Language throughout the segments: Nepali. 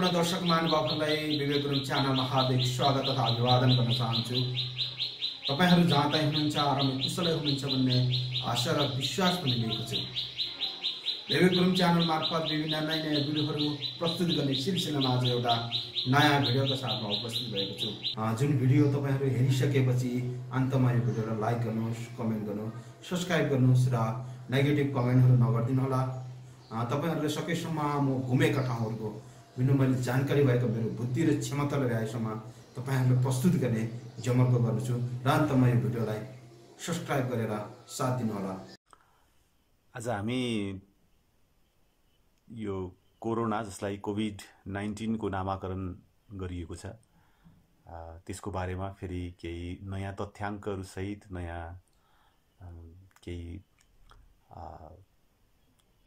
पुनः दर्शक महानुभावहरूलाई विवेक गुरुङ च्यानलमा हार्दिक स्वागत तथा अभिवादन गर्न चाहन्छु तपाईँहरू जहाँ तै हुनुहुन्छ आरामै कुशलै हुनुहुन्छ भन्ने आशा र विश्वास पनि लिएको छु विवेक गुरुङ च्यानल मार्फत विभिन्न नयाँ नयाँ भिडियोहरू प्रस्तुत गर्ने सिलसिलामा आज एउटा नयाँ भिडियोको साथमा उपस्थित भएको छु जुन भिडियो तपाईँहरू हेरिसकेपछि अन्तमा यो भिडियोलाई लाइक गर्नुहोस् कमेन्ट गर्नुहोस् सब्सक्राइब गर्नुहोस् र नेगेटिभ कमेन्टहरू होला तपाईँहरूले सकेसम्म म घुमेका ठाउँहरूको हुनु मैले जानकारी भएको मेरो बुद्धि र क्षमतालाई लगाएसम्म तपाईँहरूलाई प्रस्तुत गर्ने जमर्को गर्नेछु र अन्तमा यो भिडियोलाई सब्सक्राइब गरेर साथ दिनुहोला आज हामी यो कोरोना जसलाई कोभिड नाइन्टिनको नामाकरण गरिएको छ त्यसको बारेमा फेरि केही नयाँ तथ्याङ्कहरूसहित नयाँ केही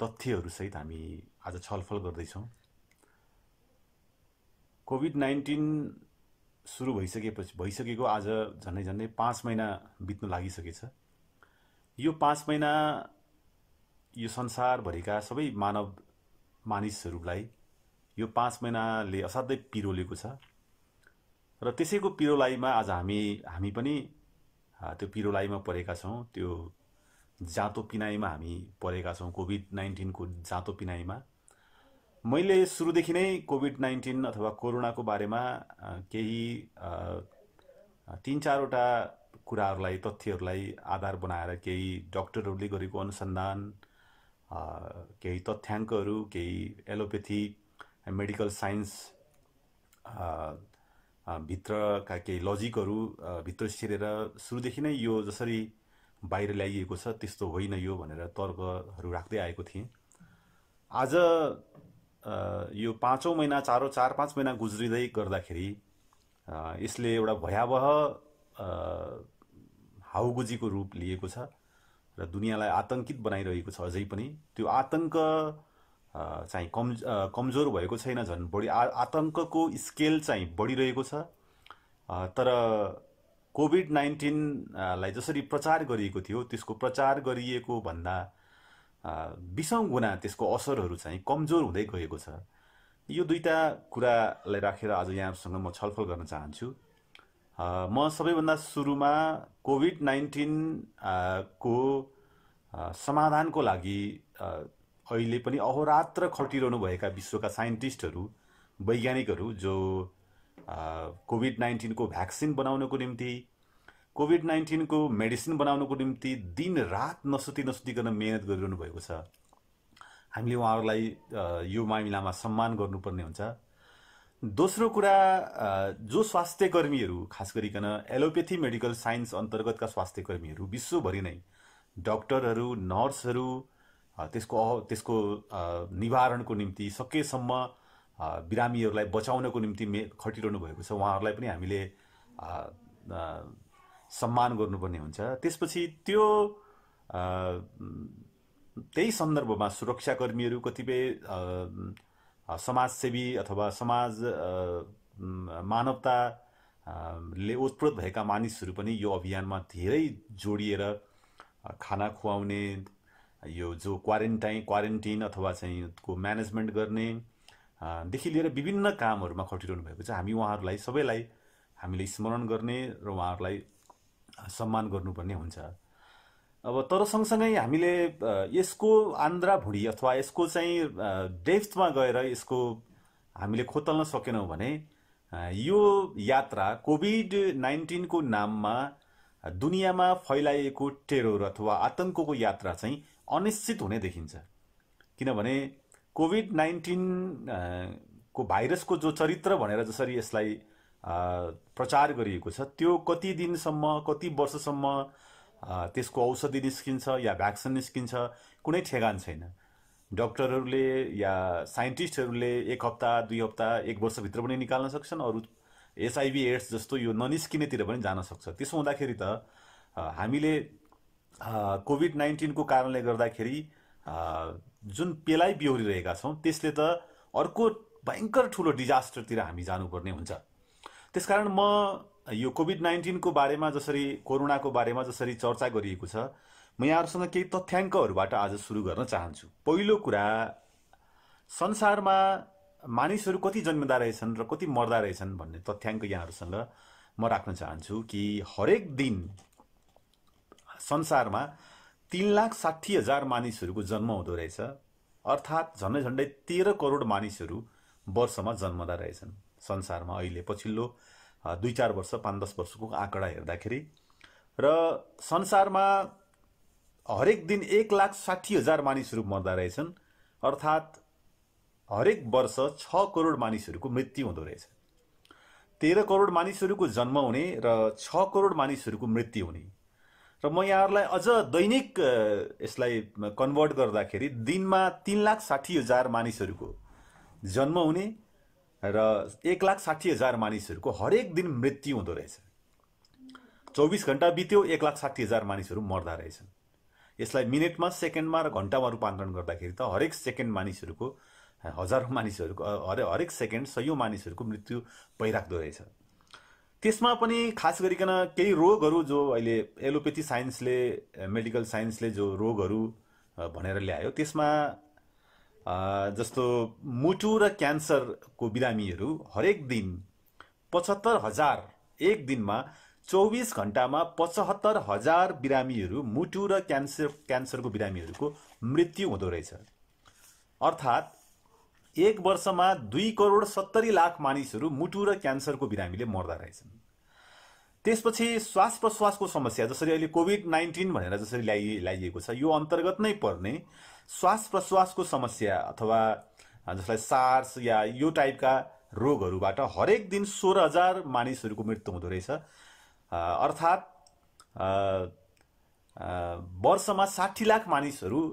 तथ्यहरूसहित हामी आज छलफल गर्दैछौँ कोभिड नाइन्टिन सुरु भइसकेपछि भइसकेको आज झन्डै झन्डै पाँच महिना बित्नु लागिसकेछ यो पाँच महिना यो संसारभरिका सबै मानव मानिसहरूलाई यो पाँच महिनाले असाध्यै पिरोलेको छ र त्यसैको पिरोलाइमा आज हामी हामी पनि त्यो पिरोलाइमा परेका छौँ त्यो जाँतो पिनाइमा हामी परेका छौँ कोभिड नाइन्टिनको जाँतो पिनाइमा मैले सुरुदेखि नै कोभिड नाइन्टिन अथवा कोरोनाको बारेमा केही तिन चारवटा कुराहरूलाई तथ्यहरूलाई आधार बनाएर केही डक्टरहरूले गरेको अनुसन्धान केही तथ्याङ्कहरू केही एलोपेथी मेडिकल साइन्स भित्रका केही लजिकहरू भित्र छिरेर सुरुदेखि नै यो जसरी बाहिर ल्याइएको छ त्यस्तो होइन यो भनेर तर्कहरू राख्दै आएको थिएँ आज यो पाँचौँ महिना चारो चार पाँच महिना गुज्रिँदै गर्दाखेरि यसले एउटा भयावह हाउगुजीको रूप लिएको छ र दुनियाँलाई आतङ्कित बनाइरहेको छ अझै पनि त्यो आतङ्क चाहिँ कम कमजोर भएको छैन झन् बढी आ आतङ्कको स्केल चाहिँ बढिरहेको छ तर कोभिड नाइन्टिनलाई जसरी प्रचार गरिएको थियो त्यसको प्रचार गरिएको भन्दा विषम गुना त्यसको असरहरू चाहिँ कमजोर हुँदै गएको छ यो दुईवटा कुरालाई राखेर आज यहाँहरूसँग म छलफल गर्न चाहन्छु म सबैभन्दा सुरुमा कोभिड नाइन्टिन को समाधानको लागि अहिले पनि अहोरात्र खटिरहनुभएका विश्वका साइन्टिस्टहरू वैज्ञानिकहरू जो कोभिड नाइन्टिनको भ्याक्सिन बनाउनको निम्ति कोभिड नाइन्टिनको मेडिसिन बनाउनको निम्ति दिनरात रात नसुती गर्न मिहिनेत गरिरहनु भएको छ हामीले उहाँहरूलाई यो मामिलामा सम्मान गर्नुपर्ने हुन्छ दोस्रो कुरा जो स्वास्थ्यकर्मीहरू खास गरिकन एलोपेथी मेडिकल साइन्स अन्तर्गतका स्वास्थ्यकर्मीहरू विश्वभरि नै डक्टरहरू नर्सहरू त्यसको त्यसको निवारणको निम्ति सकेसम्म बिरामीहरूलाई बचाउनको निम्ति मे खटिरहनु भएको छ उहाँहरूलाई पनि हामीले सम्मान गर्नुपर्ने हुन्छ त्यसपछि त्यो त्यही सन्दर्भमा सुरक्षाकर्मीहरू कतिपय समाजसेवी अथवा समाज मानवता ले ओतप्रोत भएका मानिसहरू पनि यो अभियानमा धेरै जोडिएर खाना खुवाउने यो जो क्वारेन्टाइन क्वारेन्टिन अथवा चाहिँ को म्यानेजमेन्ट गर्नेदेखि लिएर विभिन्न कामहरूमा खटिरहनु भएको छ हामी उहाँहरूलाई सबैलाई हामीले स्मरण गर्ने र उहाँहरूलाई सम्मान गर्नुपर्ने हुन्छ अब तर सँगसँगै हामीले यसको आन्द्रा भुँडी अथवा यसको चाहिँ डेफ्थमा गएर यसको हामीले खोतल्न सकेनौँ भने यो यात्रा कोभिड नाइन्टिनको नाममा दुनियाँमा फैलाइएको टेरोर अथवा आतङ्कको यात्रा चाहिँ अनिश्चित हुने देखिन्छ किनभने कोभिड नाइन्टिन को भाइरसको जो चरित्र भनेर जसरी यसलाई प्रचार गरिएको छ त्यो कति दिनसम्म कति वर्षसम्म त्यसको औषधि निस्किन्छ या भ्याक्सिन निस्किन्छ कुनै ठेगान छैन डक्टरहरूले या साइन्टिस्टहरूले एक हप्ता दुई हप्ता एक वर्षभित्र पनि निकाल्न सक्छन् अरू एसआइबी एड्स जस्तो यो ननिस्किनेतिर पनि जान सक्छ त्यसो हुँदाखेरि त हामीले कोभिड नाइन्टिनको कारणले गर्दाखेरि जुन पेलाइ बिहोरिरहेका छौँ त्यसले त अर्को भयङ्कर ठुलो डिजास्टरतिर हामी जानुपर्ने हुन्छ त्यसकारण म यो कोभिड नाइन्टिनको बारेमा जसरी कोरोनाको बारेमा जसरी चर्चा गरिएको छ म यहाँहरूसँग केही तथ्याङ्कहरूबाट आज सुरु गर्न चाहन्छु पहिलो कुरा संसारमा मानिसहरू कति जन्मिँदा रहेछन् र कति मर्दा रहेछन् भन्ने तथ्याङ्क यहाँहरूसँग म राख्न चाहन्छु कि हरेक दिन संसारमा तिन लाख साठी हजार मानिसहरूको जन्म हुँदो रहेछ अर्थात् झन्डै झन्डै तेह्र करोड मानिसहरू वर्षमा जन्मदा रहेछन् संसारमा अहिले पछिल्लो दुई चार वर्ष पाँच दस वर्षको आँकडा हेर्दाखेरि र संसारमा हरेक दिन एक लाख साठी हजार मानिसहरू मर्दा रहेछन् अर्थात् हरेक वर्ष छ करोड मानिसहरूको मृत्यु हुँदो रहेछ तेह्र करोड मानिसहरूको जन्म हुने र छ करोड मानिसहरूको मृत्यु हुने र म यहाँहरूलाई अझ दैनिक यसलाई कन्भर्ट गर्दाखेरि दिनमा तिन लाख साठी हजार मानिसहरूको जन्म हुने र एक लाख साठी हजार मानिसहरूको हरेक दिन मृत्यु हुँदो रहेछ चौबिस घन्टा बित्यो एक लाख साठी हजार मानिसहरू मर्दा रहेछन् यसलाई मिनटमा सेकेन्डमा र घन्टामा रूपान्तरण गर्दाखेरि त हरेक सेकेन्ड मानिसहरूको हजारौँ मानिसहरूको हरेक हरेक सेकेन्ड सयौँ मानिसहरूको मृत्यु भइराख्दो रहेछ त्यसमा पनि खास गरिकन केही रोगहरू जो अहिले एलोपेथी साइन्सले मेडिकल साइन्सले जो रोगहरू भनेर ल्यायो त्यसमा जस्तो मुटु र क्यान्सरको बिरामीहरू हरेक दिन पचहत्तर हजार एक दिनमा चौबिस घन्टामा पचहत्तर हजार बिरामीहरू मुटु र क्यान्सर क्यान्सरको बिरामीहरूको मृत्यु हुँदो रहेछ अर्थात् एक वर्षमा दुई करोड सत्तरी लाख मानिसहरू मुटु र क्यान्सरको बिरामीले मर्दा रहेछन् त्यसपछि श्वास प्रश्वासको समस्या जसरी अहिले कोभिड नाइन्टिन भनेर जसरी ल्याइ ल्याइएको छ यो अन्तर्गत नै पर्ने श्वास प्रश्वासको समस्या अथवा जसलाई सार्स या यो टाइपका रोगहरूबाट हरेक दिन सोह्र हजार मानिसहरूको मृत्यु हुँदो रहेछ अर्थात् वर्षमा साठी लाख मानिसहरू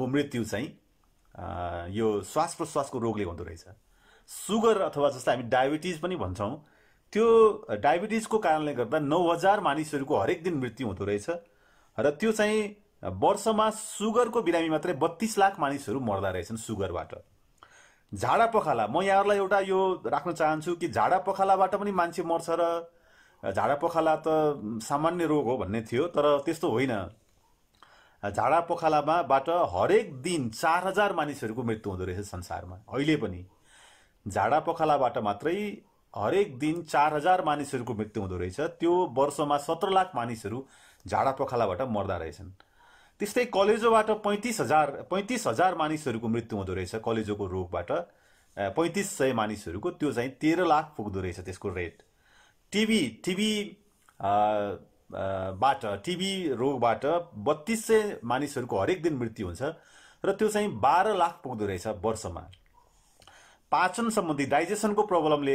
को मृत्यु चाहिँ यो श्वास प्रश्वासको रोगले हुँदो रहेछ सुगर अथवा जसलाई हामी डायबिटिज पनि भन्छौँ त्यो डायबिटिजको कारणले गर्दा नौ हजार मानिसहरूको हरेक दिन मृत्यु हुँदो रहेछ र त्यो चाहिँ वर्षमा सुगरको बिरामी मात्रै बत्तिस लाख मानिसहरू मर्दा रहेछन् सुगरबाट झाडा पखाला म यहाँहरूलाई एउटा यो राख्न चाहन्छु कि झाडा पखालाबाट पनि मान्छे मर्छ र झाडा पखाला त सामान्य रोग हो भन्ने थियो तर त्यस्तो होइन झाडा पखालामाबाट हरेक दिन चार हजार मानिसहरूको मृत्यु हुँदो रहेछ संसारमा अहिले पनि झाडा पखालाबाट मात्रै हरेक दिन चार हजार मानिसहरूको मृत्यु हुँदो रहेछ त्यो वर्षमा सत्र लाख मानिसहरू झाडा पखालाबाट मर्दा रहेछन् त्यस्तै कलेजोबाट पैँतिस हजार पैँतिस हजार मानिसहरूको मृत्यु हुँदो रहेछ कलेजोको रोगबाट पैँतिस सय मानिसहरूको त्यो चाहिँ तेह्र लाख पुग्दो रहेछ त्यसको रेट टिभी टिबी बाट टिबी रोगबाट बत्तिस सय मानिसहरूको हरेक दिन मृत्यु हुन्छ र त्यो चाहिँ बाह्र लाख पुग्दो रहेछ वर्षमा पाचन सम्बन्धी डाइजेसनको प्रब्लमले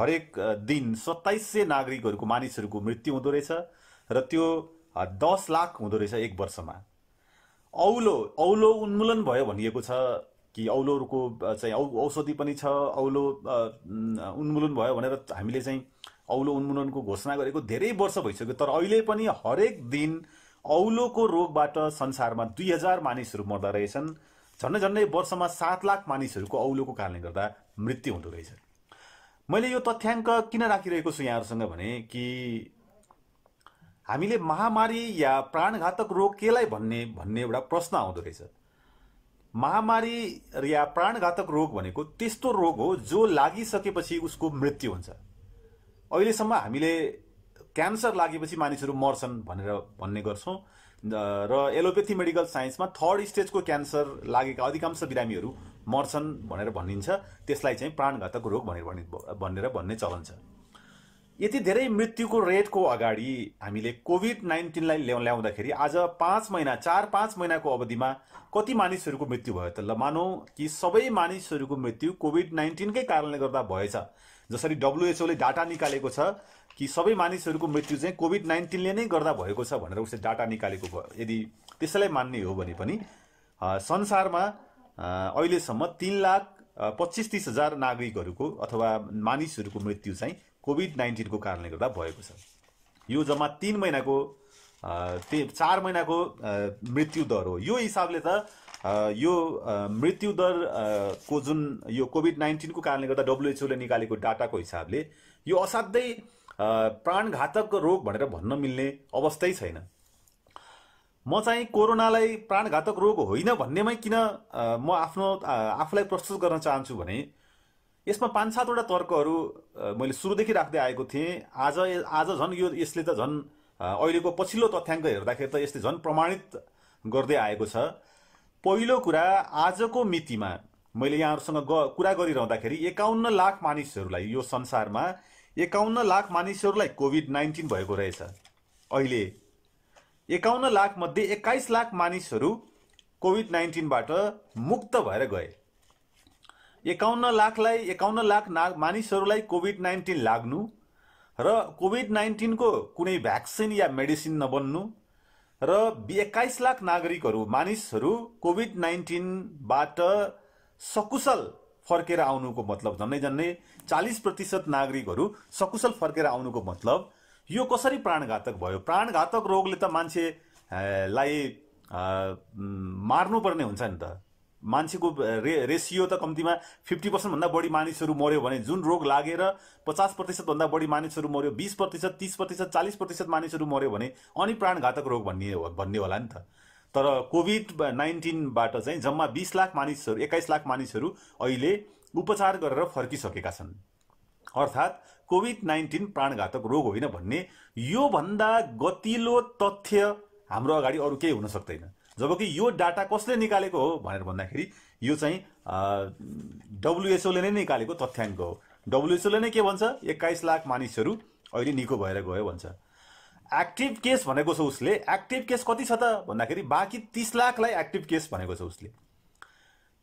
हरेक दिन सत्ताइस सय नागरिकहरूको मानिसहरूको मृत्यु हुँदो रहेछ र त्यो दस लाख हुँदो रहेछ एक वर्षमा औलो औलो उन्मूलन भयो भनिएको छ कि औलोहरूको चाहिँ औ औषधि पनि छ औलो उन्मूलन भयो भनेर हामीले चाहिँ औलो उन्मूलनको घोषणा गरेको धेरै वर्ष भइसक्यो तर अहिले पनि हरेक दिन औलोको रोगबाट संसारमा दुई हजार मानिसहरू मर्दा रहेछन् झन्डै झन्डै वर्षमा सात लाख मानिसहरूको औलोको कारणले गर्दा मृत्यु हुँदो रहेछ मैले यो तथ्याङ्क किन राखिरहेको छु यहाँहरूसँग भने कि हामीले महामारी या प्राणघातक रोग केलाई भन्ने भन्ने एउटा प्रश्न आउँदो रहेछ महामारी या प्राणघातक रोग भनेको त्यस्तो रोग हो जो लागिसकेपछि उसको मृत्यु हुन्छ अहिलेसम्म हामीले क्यान्सर लागेपछि मानिसहरू मर्छन् भनेर भन्ने गर्छौँ र एलोपेथी मेडिकल साइन्समा थर्ड स्टेजको क्यान्सर लागेका अधिकांश बिरामीहरू मर्छन् भनेर भनिन्छ त्यसलाई चाहिँ प्राणघातक रोग भनेर भनि भनेर भन्ने चलन छ यति धेरै मृत्युको रेटको अगाडि हामीले कोभिड नाइन्टिनलाई ल्याउ ल्याउँदाखेरि आज पाँच महिना चार पाँच महिनाको अवधिमा कति मानिसहरूको मृत्यु भयो त ल मानौँ कि सबै मानिसहरूको मृत्यु कोभिड नाइन्टिनकै कारणले गर्दा भएछ जसरी डब्लुएचओले डाटा निकालेको छ कि सबै मानिसहरूको मृत्यु चाहिँ कोभिड नाइन्टिनले नै गर्दा भएको छ भनेर उसले डाटा निकालेको भयो यदि त्यसैलाई मान्ने हो भने पनि संसारमा अहिलेसम्म तिन लाख पच्चिस तिस हजार नागरिकहरूको अथवा मानिसहरूको मृत्यु चाहिँ कोभिड नाइन्टिनको कारणले गर्दा भएको छ यो जम्मा तिन महिनाको चार महिनाको मृत्यु दर हो यो हिसाबले त यो मृत्युदर को जुन यो कोभिड नाइन्टिनको कारणले गर्दा डब्लुएचओले निकालेको डाटाको हिसाबले यो असाध्यै प्राणघातक रोग भनेर भन्न मिल्ने अवस्थै छैन म चाहिँ कोरोनालाई प्राणघातक रोग होइन भन्नेमै किन म आफ्नो आफूलाई प्रस्तुत गर्न चाहन्छु भने यसमा पाँच सातवटा तर्कहरू मैले सुरुदेखि राख्दै आएको थिएँ आज आज झन् यो यसले त झन् अहिलेको पछिल्लो तथ्याङ्क हेर्दाखेरि त यसले झन् प्रमाणित गर्दै आएको छ पहिलो कुरा आजको मितिमा मैले यहाँहरूसँग ग कुरा गरिरहँदाखेरि एकाउन्न लाख मानिसहरूलाई यो संसारमा एकाउन्न लाख मानिसहरूलाई कोभिड नाइन्टिन भएको रहेछ अहिले एकाउन्न लाखमध्ये एक्काइस लाख मानिसहरू कोभिड नाइन्टिनबाट मुक्त भएर गए एकाउन्न लाखलाई एकाउन्न लाख ना मानिसहरूलाई कोभिड नाइन्टिन लाग्नु र कोभिड नाइन्टिनको कुनै भ्याक्सिन या मेडिसिन नबन्नु र एक्काइस लाख नागरिकहरू मानिसहरू कोभिड नाइन्टिनबाट सकुशल फर्केर आउनुको मतलब झन्नै झन्नै चालिस प्रतिशत नागरिकहरू सकुशल फर्केर आउनुको मतलब यो कसरी प्राणघातक भयो प्राणघातक रोगले त मान्छेलाई मार्नुपर्ने हुन्छ नि त मान्छेको रे रेसियो त कम्तीमा फिफ्टी पर्सेन्टभन्दा बढी मानिसहरू मऱ्यो भने जुन रोग लागेर पचास प्रतिशतभन्दा बढी मानिसहरू मऱ्यो बिस प्रतिशत तिस प्रतिशत चालिस प्रतिशत मानिसहरू मऱ्यो भने अनि प्राणघातक रोग भन्ने भन्ने होला नि त तर कोभिड नाइन्टिनबाट चाहिँ जम्मा बिस लाख मानिसहरू एक्काइस लाख मानिसहरू अहिले उपचार गरेर फर्किसकेका छन् अर्थात् कोभिड नाइन्टिन प्राणघातक रोग होइन भन्ने योभन्दा गतिलो तथ्य हाम्रो अगाडि अरू केही हुन सक्दैन जबकि यो डाटा कसले निकालेको हो भनेर भन्दाखेरि यो चाहिँ डब्लुएचओले नै निकालेको तथ्याङ्क हो डब्लुएचओले नै के भन्छ एक्काइस लाख मानिसहरू अहिले निको भएर गयो भन्छ एक्टिभ केस भनेको छ उसले एक्टिभ केस कति छ त भन्दाखेरि बाँकी तिस लाखलाई एक्टिभ केस भनेको छ उसले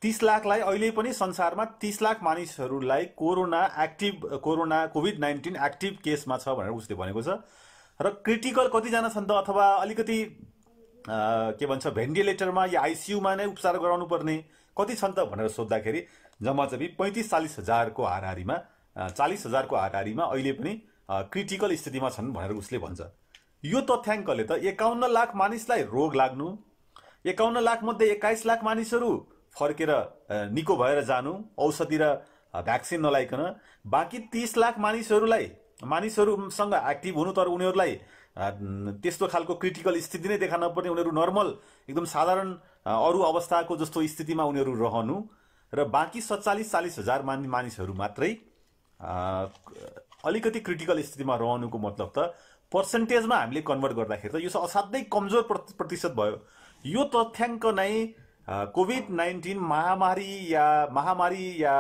तिस लाखलाई अहिले पनि संसारमा तिस लाख मानिसहरूलाई corona active corona covid nineteen active केसमा छ भनेर उसले भनेको छ र क्रिटिकल कतिजना छन् त अथवा अलिकति के भन्छ भेन्टिलेटरमा या आइसियुमा नै उपचार गराउनु पर्ने कति छन् त भनेर सोद्धाखेरि जम्मा जम्मी पैँतिस चालिस हजारको हारिमा चालिस हजारको हारिमा अहिले पनि क्रिटिकल स्थितिमा छन् भनेर उसले भन्छ यो तथ्याङ्कले त एकाउन्न लाख मानिसलाई रोग लाग्नु एकाउन्न लाखमध्ये एक्काइस लाख मानिसहरू फर्केर निको भएर जानु औषधि र भ्याक्सिन नलाइकन बाँकी तिस लाख मानिसहरूलाई मानिसहरूसँग एक्टिभ हुनु तर उनीहरूलाई त्यस्तो खालको क्रिटिकल स्थिति नै देखा नपर्ने उनीहरू नर्मल एकदम साधारण अरू अवस्थाको जस्तो स्थितिमा उनीहरू रहनु र बाँकी सत्तालिस चालिस हजार मानि मानिसहरू मात्रै अलिकति क्रिटिकल स्थितिमा रहनुको मतलब त पर्सेन्टेजमा हामीले कन्भर्ट गर्दाखेरि त यो असाध्यै कमजोर प्रतिशत भयो यो तथ्याङ्क नै कोभिड नाइन्टिन महामारी या महामारी या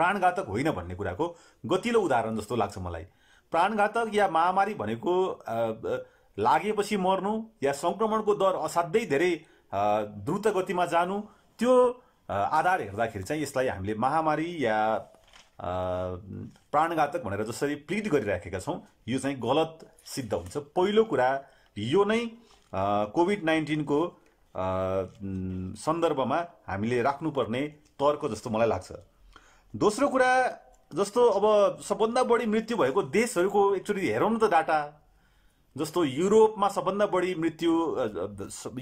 प्राणघातक होइन भन्ने कुराको गतिलो उदाहरण जस्तो लाग्छ मलाई प्राणघातक या महामारी भनेको लागेपछि मर्नु या सङ्क्रमणको दर असाध्यै धेरै द्रुत गतिमा जानु त्यो आधार हेर्दाखेरि चाहिँ यसलाई हामीले महामारी या प्राणघातक भनेर जसरी प्लिड गरिराखेका छौँ यो चाहिँ गलत सिद्ध हुन्छ पहिलो कुरा यो नै कोभिड नाइन्टिनको सन्दर्भमा हामीले राख्नुपर्ने तर्क जस्तो मलाई लाग्छ दोस्रो कुरा जस्तो अब सबभन्दा बढी मृत्यु भएको देशहरूको एक्चुली हेरौँ त डाटा जस्तो युरोपमा सबभन्दा बढी मृत्यु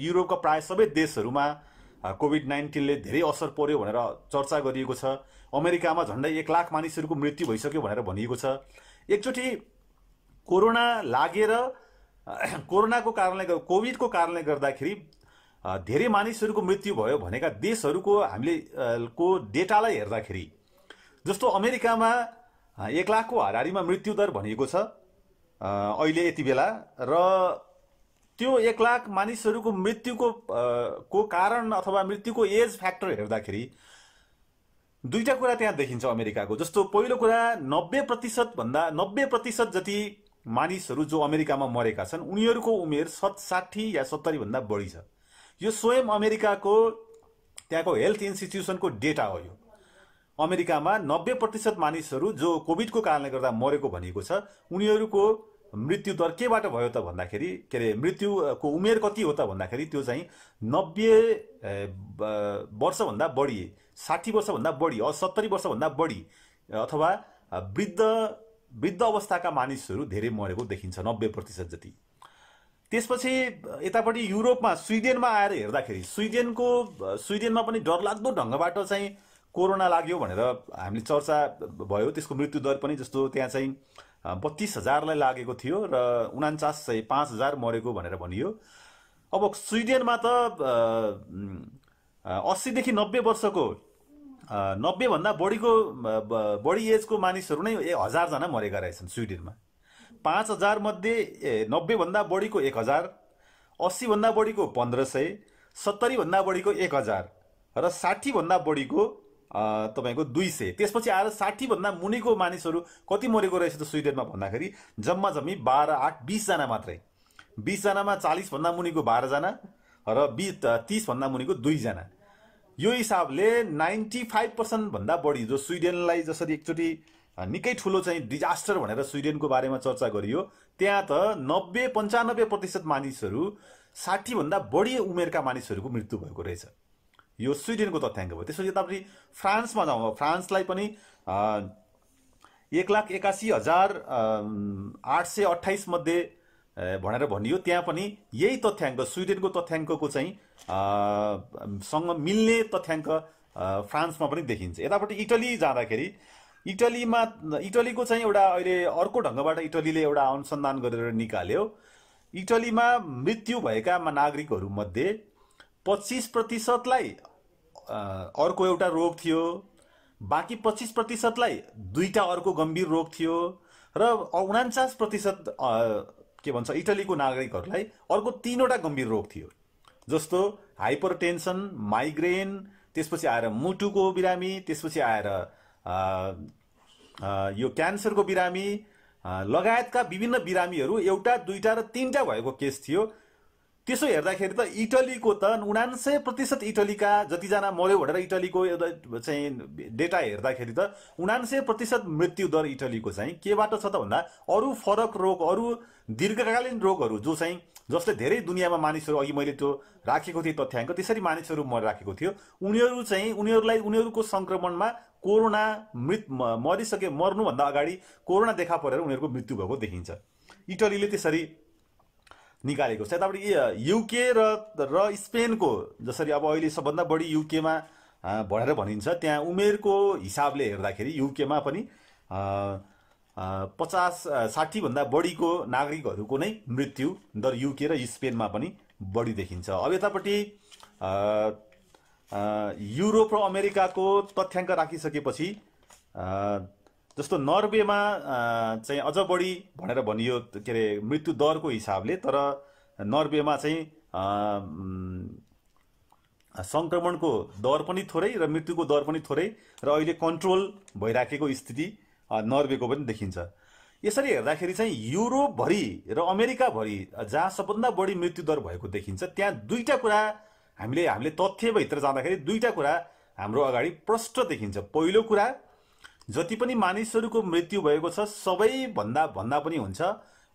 युरोपका प्राय सबै देशहरूमा कोभिड नाइन्टिनले धेरै असर पर्यो भनेर चर्चा गरिएको छ अमेरिकामा झन्डै एक लाख मानिसहरूको मृत्यु भइसक्यो भनेर भनिएको छ एकचोटि कोरोना लागेर कोरोनाको कारणले कोभिडको कारणले गर्दाखेरि धेरै मानिसहरूको मृत्यु भयो भनेका देशहरूको हामीले को डेटालाई हेर्दाखेरि जस्तो अमेरिकामा एक लाखको हाराहारीमा मृत्युदर भनिएको छ अहिले यति बेला र त्यो एक लाख मानिसहरूको मृत्युको को कारण अथवा मृत्युको एज फ्याक्टर हेर्दाखेरि दुईवटा कुरा त्यहाँ देखिन्छ अमेरिकाको जस्तो पहिलो कुरा नब्बे प्रतिशतभन्दा नब्बे प्रतिशत जति मानिसहरू जो अमेरिकामा मरेका छन् उनीहरूको उमेर सत साठी या सत्तरीभन्दा बढी छ यो स्वयं अमेरिकाको त्यहाँको हेल्थ इन्स्टिट्युसनको डेटा हो यो अमेरिकामा नब्बे प्रतिशत मानिसहरू जो कोभिडको कारणले गर्दा मरेको भनिएको छ उनीहरूको मृत्यु दर केबाट भयो त भन्दाखेरि के अरे मृत्युको उमेर कति हो त भन्दाखेरि त्यो चाहिँ नब्बे वर्षभन्दा बढी साठी वर्षभन्दा बढी सत्तरी वर्षभन्दा बढी अथवा वृद्ध वृद्ध अवस्थाका मानिसहरू धेरै मरेको देखिन्छ नब्बे प्रतिशत जति त्यसपछि यतापट्टि युरोपमा स्विडेनमा आएर हेर्दाखेरि स्विडेनको स्विडेनमा पनि डरलाग्दो ढङ्गबाट चाहिँ कोरोना लाग्यो भनेर हामीले चर्चा भयो त्यसको मृत्युदर पनि जस्तो त्यहाँ चाहिँ बत्तिस हजारलाई लागेको थियो र उनान्चास सय पाँच हजार मरेको भनेर भनियो अब स्विडेनमा त अस्सीदेखि नब्बे वर्षको नब्बेभन्दा बढीको बढी एजको मानिसहरू नै हजारजना मरेका रहेछन् स्विडेनमा पाँच हजारमध्ये नब्बेभन्दा बढीको एक हजार अस्सीभन्दा बढीको पन्ध्र सय सत्तरीभन्दा बढीको एक हजार र साठीभन्दा बढीको तपाईँको दुई सय त्यसपछि आएर साठीभन्दा मुनिको मानिसहरू कति मरेको रहेछ त स्विडेनमा भन्दाखेरि जम्मा जम्मी बाह्र आठ बिसजना मात्रै बिसजनामा चालिसभन्दा मुनिको बाह्रजना र बिस तिसभन्दा मुनिको दुईजना यो हिसाबले नाइन्टी फाइभ पर्सेन्टभन्दा बढी जो स्विडेनलाई जसरी एकचोटि निकै ठुलो चाहिँ डिजास्टर भनेर स्विडेनको बारेमा चर्चा गरियो त्यहाँ त नब्बे पन्चानब्बे प्रतिशत मानिसहरू साठीभन्दा बढी उमेरका मानिसहरूको मृत्यु भएको रहेछ यो स्विडेनको तथ्याङ्क भयो त्यसपछि यतापट्टि फ्रान्समा जाउँ फ्रान्सलाई पनि एक लाख एकासी हजार आठ सय अठाइसमध्ये भनेर भनियो त्यहाँ पनि यही तथ्याङ्क स्विडेनको तथ्याङ्कको चाहिँ सँग मिल्ने तथ्याङ्क फ्रान्समा पनि देखिन्छ यतापट्टि इटली जाँदाखेरि इटलीमा इटलीको चाहिँ एउटा अहिले अर्को ढङ्गबाट इटलीले एउटा अनुसन्धान गरेर निकाल्यो इटलीमा मृत्यु भएका नागरिकहरूमध्ये पच्चिस प्रतिशतलाई अर्को एउटा रोग थियो बाँकी पच्चिस प्रतिशतलाई दुईवटा अर्को गम्भीर रोग थियो र उनान्चास प्रतिशत के भन्छ इटलीको नागरिकहरूलाई अर्को तिनवटा गम्भीर रोग थियो जस्तो हाइपरटेन्सन माइग्रेन त्यसपछि आएर मुटुको बिरामी त्यसपछि आएर यो क्यान्सरको बिरामी लगायतका विभिन्न बिरामीहरू एउटा दुईवटा र तिनवटा भएको केस थियो त्यसो हेर्दाखेरि त इटलीको त उनान्सय प्रतिशत इटलीका जतिजना मऱ्यो भनेर इटलीको एउटा चाहिँ डेटा हेर्दाखेरि त उनान्सय प्रतिशत मृत्यु दर इटलीको चाहिँ केबाट छ त भन्दा अरू फरक रोग अरू दीर्घकालीन रोगहरू जो चाहिँ जसले धेरै दुनियाँमा मानिसहरू अघि मैले त्यो राखेको थिएँ तथ्याङ्क त्यसरी मानिसहरू म राखेको थियो उनीहरू चाहिँ उनीहरूलाई उनीहरूको सङ्क्रमणमा कोरोना मृत मरिसके मर्नुभन्दा अगाडि कोरोना देखा परेर उनीहरूको मृत्यु भएको देखिन्छ इटलीले त्यसरी निकालेको छ यतापट्टि युके र र स्पेनको जसरी अब अहिले सबभन्दा बढी युकेमा भनेर भनिन्छ त्यहाँ उमेरको हिसाबले हेर्दाखेरि युकेमा पनि पचास साठीभन्दा बढीको नागरिकहरूको नै मृत्यु दर युके र स्पेनमा पनि बढी देखिन्छ अब यतापट्टि युरोप र अमेरिकाको तथ्याङ्क राखिसकेपछि जस्तो नर्वेमा चाहिँ अझ बढी भनेर भनियो के अरे मृत्यु दरको हिसाबले तर नर्वेमा चाहिँ सङ्क्रमणको दर पनि थोरै र मृत्युको दर पनि थोरै र अहिले कन्ट्रोल भइराखेको स्थिति नर्वेको पनि देखिन्छ यसरी हेर्दाखेरि चाहिँ युरोपभरि र अमेरिकाभरि जहाँ सबभन्दा बढी मृत्यु दर भएको देखिन्छ त्यहाँ दुईवटा कुरा हामीले हामीले तथ्यभित्र जाँदाखेरि दुईवटा कुरा हाम्रो अगाडि प्रष्ट देखिन्छ पहिलो कुरा जति पनि मानिसहरूको मृत्यु भएको छ सबैभन्दा भन्दा पनि हुन्छ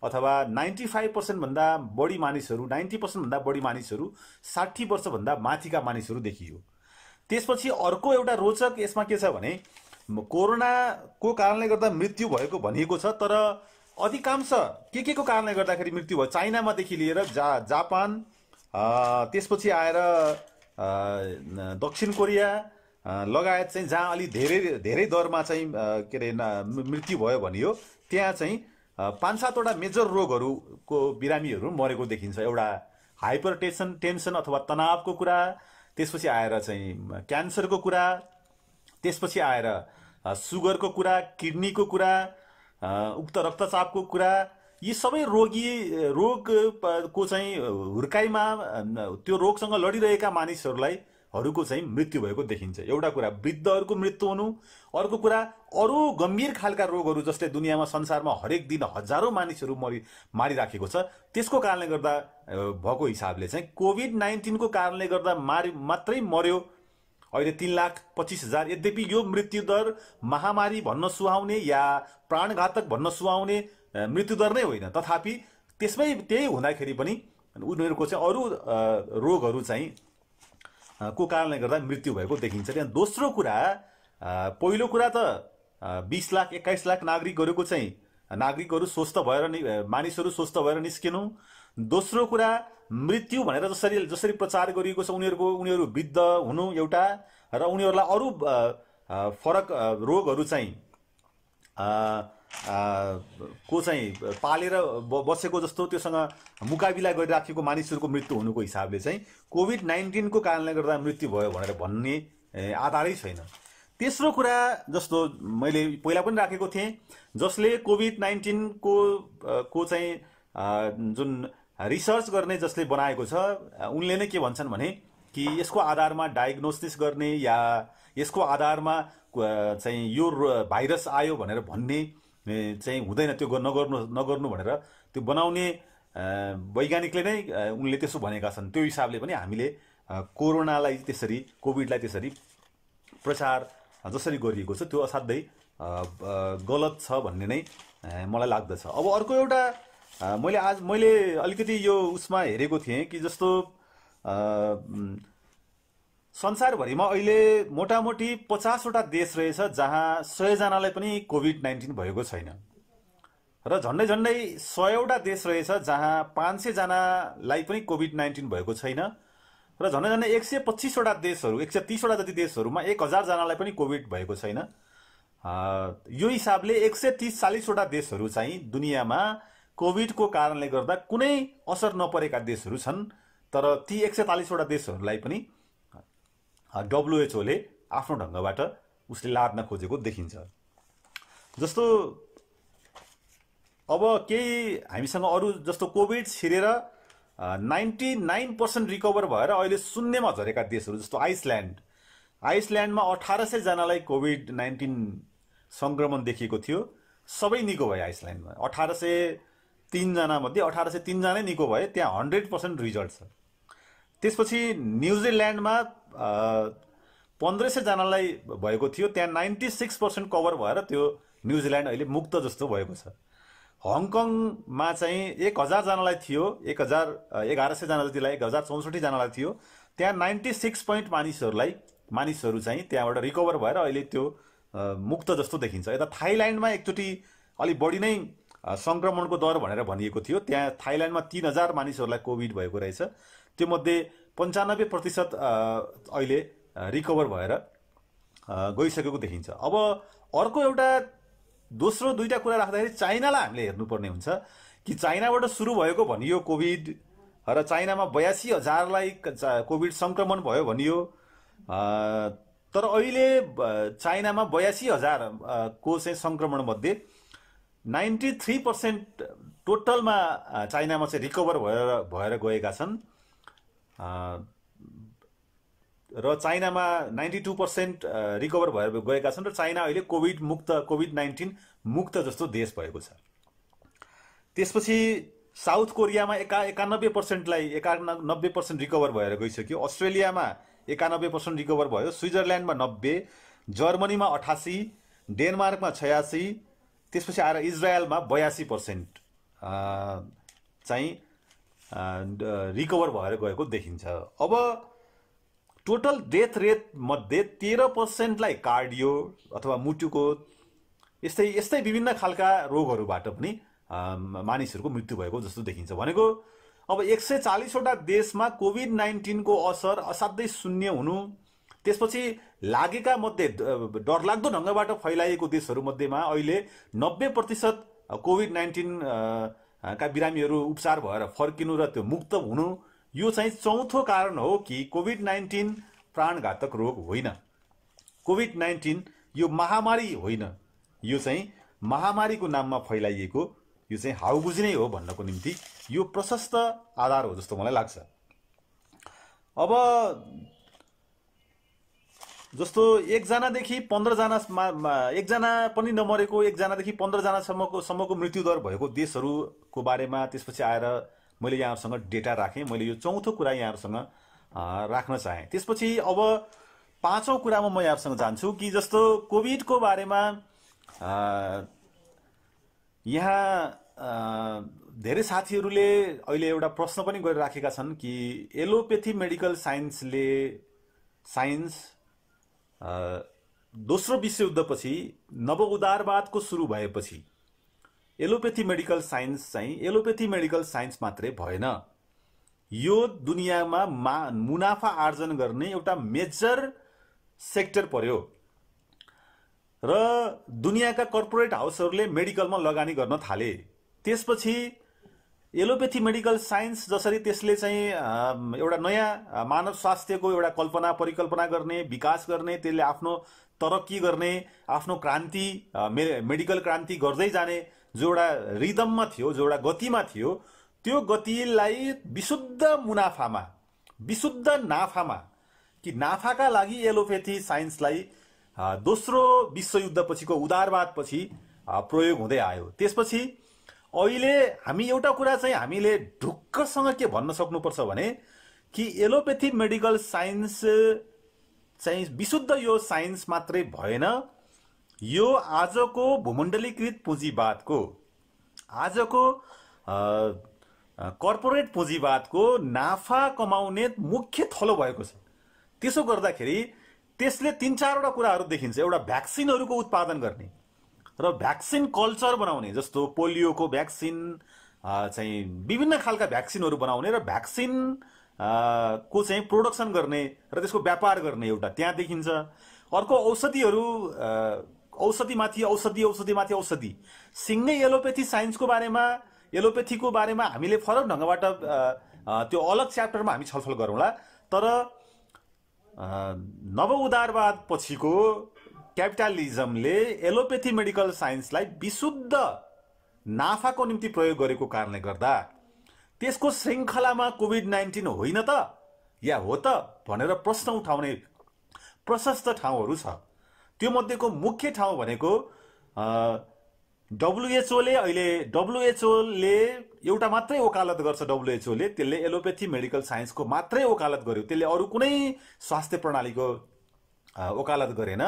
अथवा नाइन्टी फाइभ पर्सेन्टभन्दा बढी मानिसहरू नाइन्टी पर्सेन्टभन्दा बढी मानिसहरू साठी वर्षभन्दा माथिका मानिसहरू देखियो त्यसपछि अर्को एउटा रोचक यसमा के छ भने कोरोनाको कारणले गर्दा मृत्यु भएको भनिएको छ तर अधिकांश के के को कारणले गर्दाखेरि मृत्यु भयो चाइनामादेखि लिएर जा जापान त्यसपछि आएर दक्षिण कोरिया लगायत चाहिँ जहाँ अलि धेरै धेरै दरमा चाहिँ के अरे मृत्यु भयो भनियो त्यहाँ चाहिँ पाँच सातवटा मेजर रोगहरूको बिरामीहरू मरेको देखिन्छ एउटा हाइपर टेन्सन टेन्सन अथवा तनावको कुरा त्यसपछि आएर चाहिँ क्यान्सरको कुरा त्यसपछि आएर सुगरको कुरा किडनीको कुरा उक्त रक्तचापको कुरा यी सबै रोगी रोगको चाहिँ हुर्काइमा त्यो रोगसँग लडिरहेका मानिसहरूलाई हरूको चाहिँ मृत्यु भएको देखिन्छ एउटा कुरा वृद्धहरूको मृत्यु हुनु अर्को कुरा अरू गम्भीर खालका रोगहरू जसले दुनियाँमा संसारमा हरेक दिन हजारौँ मानिसहरू मरि मारिराखेको छ त्यसको कारणले गर्दा भएको हिसाबले चाहिँ कोभिड नाइन्टिनको कारणले गर्दा मारि मात्रै मर्यो अहिले तिन लाख पच्चिस हजार यद्यपि यो मृत्युदर महामारी भन्न सुहाउने या प्राणघातक भन्न सुहाउने मृत्युदर नै होइन तथापि त्यसमै त्यही हुँदाखेरि पनि उनीहरूको चाहिँ अरू रोगहरू चाहिँ को कारणले गर्दा मृत्यु भएको देखिन्छ त्यहाँ दोस्रो कुरा पहिलो कुरा त बिस लाख एक्काइस लाख नागरिकहरूको चाहिँ नागरिकहरू स्वस्थ भएर नि मानिसहरू स्वस्थ भएर निस्किनु दोस्रो कुरा मृत्यु भनेर जसरी जसरी प्रचार गरिएको छ उनीहरूको उनीहरू वृद्ध हुनु एउटा र उनीहरूलाई अरू फरक रोगहरू चाहिँ को चाहिँ पालेर बसेको जस्तो त्योसँग मुकाबिला गरिराखेको मानिसहरूको मृत्यु हुनुको हिसाबले चाहिँ कोभिड नाइन्टिनको कारणले गर्दा मृत्यु भयो भनेर भन्ने आधारै छैन तेस्रो कुरा जस्तो मैले पहिला पनि राखेको थिएँ जसले कोभिड नाइन्टिनको को चाहिँ जुन रिसर्च गर्ने जसले बनाएको छ उनले नै के भन्छन् भने कि यसको आधारमा डायग्नोसिस गर्ने या यसको आधारमा चाहिँ यो भाइरस आयो भनेर भन्ने चाहिँ हुँदैन त्यो नगर्नु नगर्नु भनेर त्यो बनाउने वैज्ञानिकले नै उनले त्यसो भनेका छन् त्यो हिसाबले पनि हामीले कोरोनालाई त्यसरी कोभिडलाई त्यसरी प्रचार जसरी गरिएको छ त्यो असाध्यै गलत छ भन्ने नै मलाई लाग्दछ अब अर्को एउटा मैले आज मैले अलिकति यो उसमा हेरेको थिएँ कि जस्तो संसारभरिमा अहिले मोटामोटी पचासवटा देश रहेछ जहाँ सयजनालाई पनि कोभिड नाइन्टिन भएको छैन र झन्डै झन्डै सयवटा देश रहेछ जहाँ पाँच सयजनालाई पनि कोभिड नाइन्टिन भएको छैन र झन्डै झन्डै एक सय पच्चिसवटा देशहरू एक सय तिसवटा जति देशहरूमा एक हजारजनालाई पनि कोभिड भएको छैन यो हिसाबले एक सय तिस चालिसवटा देशहरू चाहिँ दुनियाँमा कोभिडको कारणले गर्दा कुनै असर नपरेका देशहरू छन् तर ती एक सय चालिसवटा देशहरूलाई पनि डब्लुएचओले आफ्नो ढङ्गबाट उसले लाद्न खोजेको देखिन्छ जस्तो अब केही हामीसँग अरू जस्तो कोभिड छिरेर नाइन्टी नाइन पर्सेन्ट रिकभर भएर अहिले शून्यमा झरेका देशहरू जस्तो आइसल्यान्ड आइसल्यान्डमा अठार सयजनालाई कोभिड नाइन्टिन सङ्क्रमण देखिएको थियो सबै निको भए आइसल्यान्डमा अठार सय तिनजनामध्ये अठार सय तिनजना निको भए त्यहाँ हन्ड्रेड पर्सेन्ट रिजल्ट छ त्यसपछि न्युजिल्यान्डमा पन्ध्र सयजनालाई भएको थियो त्यहाँ नाइन्टी सिक्स पर्सेन्ट कभर भएर त्यो न्युजिल्यान्ड अहिले मुक्त जस्तो भएको छ हङकङमा चाहिँ एक हजारजनालाई थियो एक हजार एघार सयजना जतिलाई एक हजार चौसठीजनालाई थियो त्यहाँ नाइन्टी सिक्स पोइन्ट मानिसहरूलाई मानिसहरू चाहिँ त्यहाँबाट रिकभर भएर अहिले त्यो मुक्त जस्तो देखिन्छ यता थाइल्यान्डमा एकचोटि अलिक बढी नै सङ्क्रमणको दर भनेर भनिएको थियो त्यहाँ थाइल्यान्डमा तिन हजार मानिसहरूलाई कोभिड भएको रहेछ त्योमध्ये पन्चानब्बे प्रतिशत अहिले रिकभर भएर गइसकेको देखिन्छ अब अर्को एउटा दोस्रो दुईवटा कुरा राख्दाखेरि चाइनालाई हामीले हेर्नुपर्ने हुन्छ कि चाइनाबाट सुरु भएको भनियो कोभिड र चाइनामा बयासी हजारलाई कोभिड सङ्क्रमण भयो भनियो तर अहिले चाइनामा बयासी हजारको चाहिँ सङ्क्रमणमध्ये नाइन्टी थ्री पर्सेन्ट टोटलमा चाइनामा चाहिँ रिकभर भएर भएर गएका छन् र चाइनामा नाइन्टी टू पर्सेन्ट रिकभर भएर गएका छन् र चाइना अहिले कोभिड मुक्त कोभिड नाइन्टिन मुक्त जस्तो देश भएको छ त्यसपछि साउथ कोरियामा एका एकानब्बे पर्सेन्टलाई एकानब्बे पर्सेन्ट रिकभर भएर गइसक्यो अस्ट्रेलियामा एकानब्बे पर्सेन्ट रिकभर भयो स्विजरल्यान्डमा नब्बे जर्मनीमा अठासी डेनमार्कमा छयासी त्यसपछि आएर इजरायलमा बयासी पर्सेन्ट चाहिँ रिकभर uh, भएर गएको देखिन्छ अब टोटल डेथ रेटमध्ये तेह्र पर्सेन्टलाई कार्डियो अथवा मुटुको यस्तै यस्तै विभिन्न खालका रोगहरूबाट पनि मानिसहरूको मृत्यु भएको जस्तो देखिन्छ भनेको अब एक सय चालिसवटा देशमा कोभिड नाइन्टिनको असर असाध्यै शून्य हुनु त्यसपछि लागेका मध्ये डरलाग्दो ढङ्गबाट फैलाइएको देशहरूमध्येमा अहिले नब्बे प्रतिशत कोभिड नाइन्टिन का बिरामीहरू उपचार भएर फर्किनु र त्यो मुक्त हुनु यो चाहिँ चौथो कारण हो कि कोभिड नाइन्टिन प्राणघातक रोग होइन कोभिड नाइन्टिन यो महामारी होइन यो चाहिँ महामारीको नाममा फैलाइएको यो चाहिँ हाउबुजी नै हो भन्नको निम्ति यो प्रशस्त आधार हो जस्तो मलाई लाग्छ अब जस्तो एकजनादेखि पन्ध्रजना एकजना पनि नमरेको एकजनादेखि पन्ध्रजनासम्मको सम्मको मृत्युदर भएको देशहरूको बारेमा त्यसपछि आएर मैले यहाँहरूसँग डेटा राखेँ मैले यो चौथो कुरा यहाँहरूसँग राख्न चाहेँ त्यसपछि अब पाँचौँ कुरामा म यहाँहरूसँग जान्छु कि जस्तो कोभिडको बारेमा यहाँ धेरै साथीहरूले अहिले एउटा प्रश्न पनि गरिराखेका छन् कि एलोपेथी मेडिकल साइन्सले साइन्स दोस्रो विश्वयुद्धपछि नवउदारवादको सुरु भएपछि एलोपेथी मेडिकल साइन्स चाहिँ एलोपेथी मेडिकल साइन्स मात्रै भएन यो दुनियाँमा मा मुनाफा आर्जन गर्ने एउटा मेजर सेक्टर पर्यो र दुनियाँका कर्पोरेट हाउसहरूले मेडिकलमा लगानी गर्न थाले त्यसपछि एलोपेथी मेडिकल साइन्स जसरी त्यसले चाहिँ एउटा नयाँ मानव स्वास्थ्यको एउटा कल्पना परिकल्पना गर्ने विकास गर्ने त्यसले आफ्नो तरक्की गर्ने आफ्नो क्रान्ति मे मेडिकल क्रान्ति गर्दै जाने जो एउटा रिदममा थियो जो एउटा गतिमा थियो त्यो गतिलाई विशुद्ध मुनाफामा विशुद्ध नाफामा कि नाफाका लागि एलोपेथी साइन्सलाई दोस्रो विश्वयुद्धपछिको उदारवादपछि प्रयोग हुँदै आयो त्यसपछि अहिले हामी एउटा कुरा चाहिँ हामीले ढुक्कसँग के भन्न सक्नुपर्छ भने कि एलोपेथी मेडिकल साइन्स चाहिँ विशुद्ध यो साइन्स मात्रै भएन यो आजको भूमण्डलीकृत पुँजीवादको आजको कर्पोरेट पुँजीवादको नाफा कमाउने मुख्य थलो भएको छ त्यसो गर्दाखेरि त्यसले तिन चारवटा कुराहरू देखिन्छ एउटा भ्याक्सिनहरूको उत्पादन गर्ने र भ्याक्सिन कल्चर बनाउने जस्तो पोलियोको भ्याक्सिन चाहिँ विभिन्न खालका भ्याक्सिनहरू बनाउने र भ्याक्सिन को चाहिँ प्रोडक्सन गर्ने र त्यसको व्यापार गर्ने एउटा त्यहाँ देखिन्छ अर्को औषधिहरू औषधिमाथि औषधि औषधिमाथि औषधि सिङ्गै एलोपेथी साइन्सको बारेमा एलोपेथीको बारेमा हामीले फरक ढङ्गबाट त्यो अलग च्याप्टरमा हामी छलफल गरौँला तर नव उदारवाद पछिको क्यापिटालिजमले एलोपेथी मेडिकल साइन्सलाई विशुद्ध नाफाको निम्ति प्रयोग गरेको कारणले गर्दा त्यसको श्रृङ्खलामा कोभिड नाइन्टिन होइन त या हो त भनेर प्रश्न उठाउने प्रशस्त ठाउँहरू छ त्यो मध्येको मुख्य ठाउँ भनेको डब्लुएचओले अहिले डब्लुएचओले एउटा मात्रै वकालत गर्छ डब्लुएचओले त्यसले एलोपेथी मेडिकल साइन्सको मात्रै वकालत गर्यो त्यसले अरू कुनै स्वास्थ्य प्रणालीको वकालत गरेन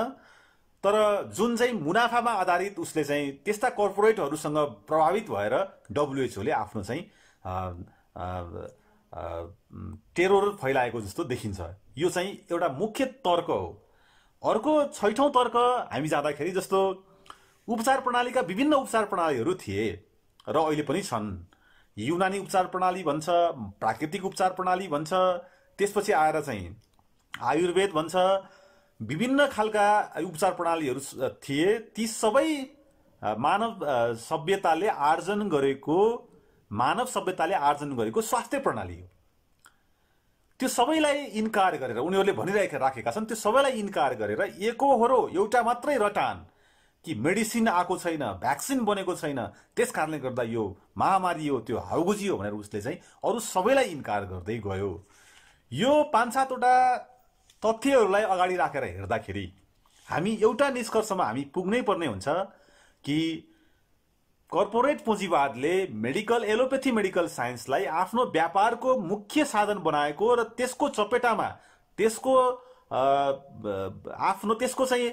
तर जुन चाहिँ मुनाफामा आधारित उसले चाहिँ त्यस्ता कर्पोरेटहरूसँग प्रभावित भएर डब्लुएचओले आफ्नो चाहिँ टेरोर फैलाएको जस्तो देखिन्छ यो चाहिँ एउटा मुख्य तर्क हो अर्को छैठौँ तर्क हामी जाँदाखेरि जस्तो उपचार प्रणालीका विभिन्न उपचार प्रणालीहरू थिए र अहिले पनि छन् युनानी उपचार प्रणाली भन्छ प्राकृतिक उपचार प्रणाली भन्छ त्यसपछि आएर चाहिँ आयुर्वेद भन्छ विभिन्न खालका उपचार प्रणालीहरू थिए ती सबै मानव सभ्यताले आर्जन गरेको मानव सभ्यताले आर्जन गरेको स्वास्थ्य प्रणाली हो त्यो सबैलाई इन्कार गरेर उनीहरूले भनिरहेका राखेका छन् त्यो सबैलाई इन्कार गरेर एको एउटा मात्रै रटान कि मेडिसिन आएको छैन भ्याक्सिन बनेको छैन त्यस कारणले गर्दा यो महामारी हो त्यो हाउगुजी हो भनेर उसले चाहिँ अरू सबैलाई इन्कार गर्दै गयो यो पाँच सातवटा तथ्यहरूलाई अगाडि राखेर हेर्दाखेरि हामी एउटा निष्कर्षमा हामी पुग्नै पर्ने हुन्छ कि कर्पोरेट पुँजीवादले मेडिकल एलोपेथी मेडिकल साइन्सलाई आफ्नो व्यापारको मुख्य साधन बनाएको र त्यसको चपेटामा त्यसको आफ्नो त्यसको चाहिँ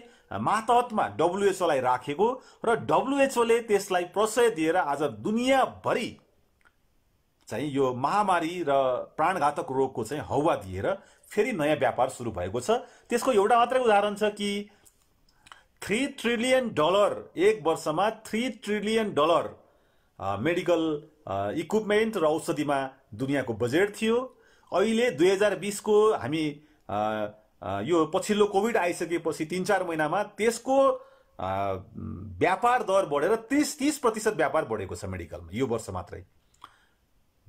मातहतमा डब्लुएचओलाई राखेको र डब्लुएचओले त्यसलाई प्रशय दिएर आज दुनियाँभरि चाहिँ यो महामारी र प्राणघातक रोगको चाहिँ हौवा दिएर फेरि नयाँ व्यापार सुरु भएको छ त्यसको एउटा मात्रै उदाहरण छ कि थ्री ट्रिलियन डलर एक वर्षमा three trillion dollar medical equipment र औषधिमा दुनियाँको बजेट थियो अहिले दुई हजार बिसको हामी आ, आ, यो पछिल्लो कोभिड आइसकेपछि तिन चार महिनामा त्यसको व्यापार दर बढेर तिस तिस प्रतिशत व्यापार बढेको छ मेडिकलमा यो वर्ष मात्रै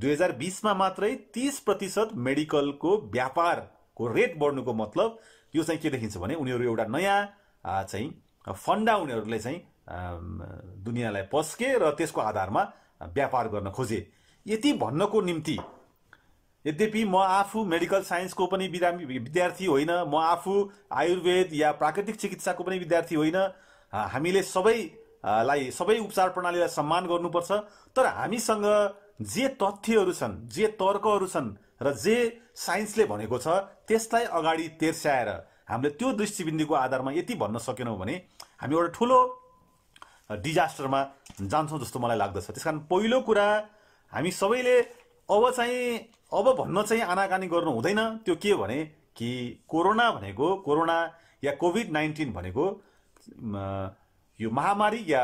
दुई हजार बिसमा मात्रै तिस प्रतिशत मेडिकलको व्यापारको रेट बढ्नुको मतलब यो चाहिँ के देखिन्छ भने उनीहरू एउटा नयाँ चाहिँ फन्डा उनीहरूले चाहिँ दुनियाँलाई पस्के र त्यसको आधारमा व्यापार गर्न खोजे यति भन्नको निम्ति यद्यपि म आफू मेडिकल साइन्सको पनि बिरामी विद्यार्थी होइन म आफू आयुर्वेद या प्राकृतिक चिकित्साको पनि विद्यार्थी होइन हामीले सबैलाई सबै उपचार प्रणालीलाई सम्मान गर्नुपर्छ तर हामीसँग जे तथ्यहरू छन् जे तर्कहरू छन् र जे साइन्सले भनेको छ त्यसलाई अगाडि तेर्स्याएर हामीले त्यो दृष्टिबिन्दुको आधारमा यति भन्न सकेनौँ भने हामी एउटा ठुलो डिजास्टरमा जान्छौँ जस्तो मलाई लाग्दछ त्यस कारण पहिलो कुरा हामी सबैले अब चाहिँ अब भन्न चाहिँ आनाकानी गर्नु हुँदैन त्यो के भने कि कोरोना भनेको कोरोना या कोभिड नाइन्टिन भनेको यो महामारी या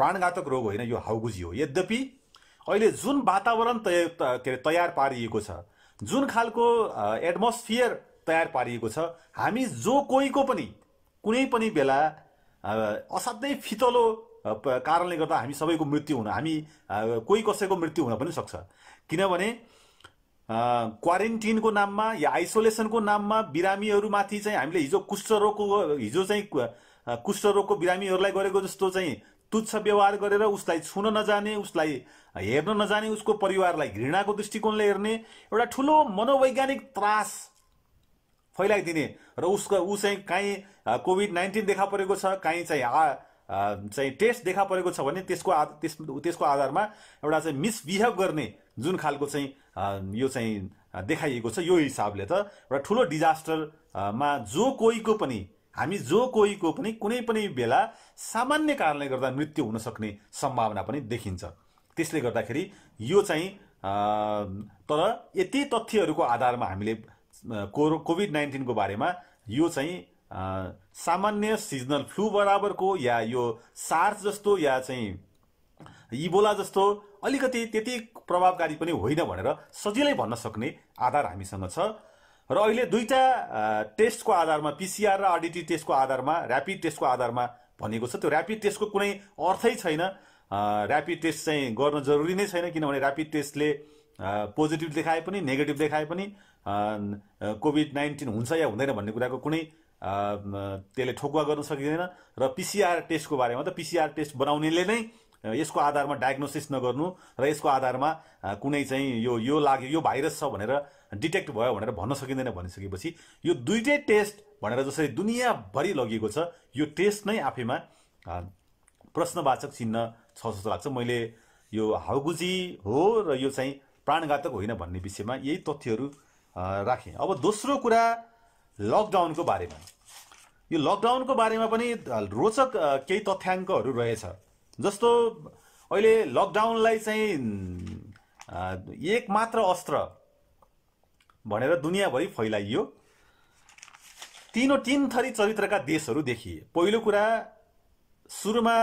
प्राणघातक रोग होइन यो हाउगुजी हो यद्यपि अहिले जुन वातावरण तय के अरे तयार पारिएको छ जुन खालको एटमोस्फियर तयार पारिएको छ हामी जो कोहीको पनि कुनै पनि बेला असाध्यै फितलो कारणले गर्दा हामी सबैको मृत्यु हुन हामी कोही कसैको मृत्यु हुन पनि सक्छ किनभने क्वारेन्टिनको नाममा या आइसोलेसनको नाममा बिरामीहरूमाथि चाहिँ हामीले हिजो कुष्ठरोगको हिजो चाहिँ कुष्ठरोगको बिरामीहरूलाई गरेको जस्तो चाहिँ तुच्छ व्यवहार गरेर उसलाई छुन नजाने उसलाई हेर्न नजाने उसको परिवारलाई घृणाको दृष्टिकोणले हेर्ने एउटा ठुलो मनोवैज्ञानिक त्रास फैलाइदिने र उसको ऊ चाहिँ काहीँ कोभिड नाइन्टिन देखा परेको छ काहीँ चाहिँ आ चाहिँ टेस्ट देखा परेको छ भने त्यसको आ त्यस त्यसको आधारमा एउटा चाहिँ मिसबिहेभ गर्ने जुन खालको चाहिँ यो चाहिँ देखाइएको छ यो हिसाबले त एउटा ठुलो डिजास्टरमा जो कोहीको पनि हामी जो कोहीको पनि कुनै पनि बेला सामान्य कारणले गर्दा मृत्यु हुन सक्ने सम्भावना पनि देखिन्छ त्यसले गर्दाखेरि यो चाहिँ तर यति तथ्यहरूको आधारमा हामीले कोरो कोभिड नाइन्टिनको बारेमा यो चाहिँ सामान्य सिजनल फ्लू बराबरको या यो सार्स जस्तो या चाहिँ इबोला जस्तो अलिकति त्यति प्रभावकारी पनि होइन भनेर सजिलै भन्न सक्ने आधार हामीसँग छ र अहिले दुईवटा टेस्टको आधारमा पिसिआर र आरडिटी टेस्टको आधारमा ऱ्यापिड टेस्टको आधारमा भनेको छ त्यो ऱ्यापिड टेस्टको कुनै अर्थै छैन ऱ्यापिड टेस्ट चाहिँ गर्न जरुरी नै छैन किनभने ऱ्यापिड टेस्टले पोजिटिभ देखाए पनि नेगेटिभ देखाए पनि कोभिड नाइन्टिन हुन्छ या हुँदैन भन्ने कुराको कुनै त्यसले ठोकुवा गर्न सकिँदैन र पिसिआर टेस्टको बारेमा त पिसिआर टेस्ट बनाउनेले नै यसको आधारमा डायग्नोसिस नगर्नु र यसको आधारमा कुनै चाहिँ यो यो लाग्यो यो भाइरस छ भनेर डिटेक्ट भयो भनेर भन्न सकिँदैन भनिसकेपछि यो दुइटै टेस्ट भनेर जसरी दुनियाँभरि लगिएको छ यो टेस्ट नै आफैमा प्रश्नवाचक चिन्ह छ जस्तो लाग्छ मैले यो हाउगुजी हो र यो चाहिँ प्राणघातक होइन भन्ने विषयमा यही तथ्यहरू राखेँ अब दोस्रो कुरा लकडाउनको बारेमा यो लकडाउनको बारेमा पनि रोचक केही तथ्याङ्कहरू रहेछ जस्तो अहिले लकडाउनलाई चाहिँ एक मात्र अस्त्र भनेर दुनियाँभरि फैलाइयो तिनो तिन थरी चरित्रका देशहरू देखिए पहिलो कुरा सुरुमा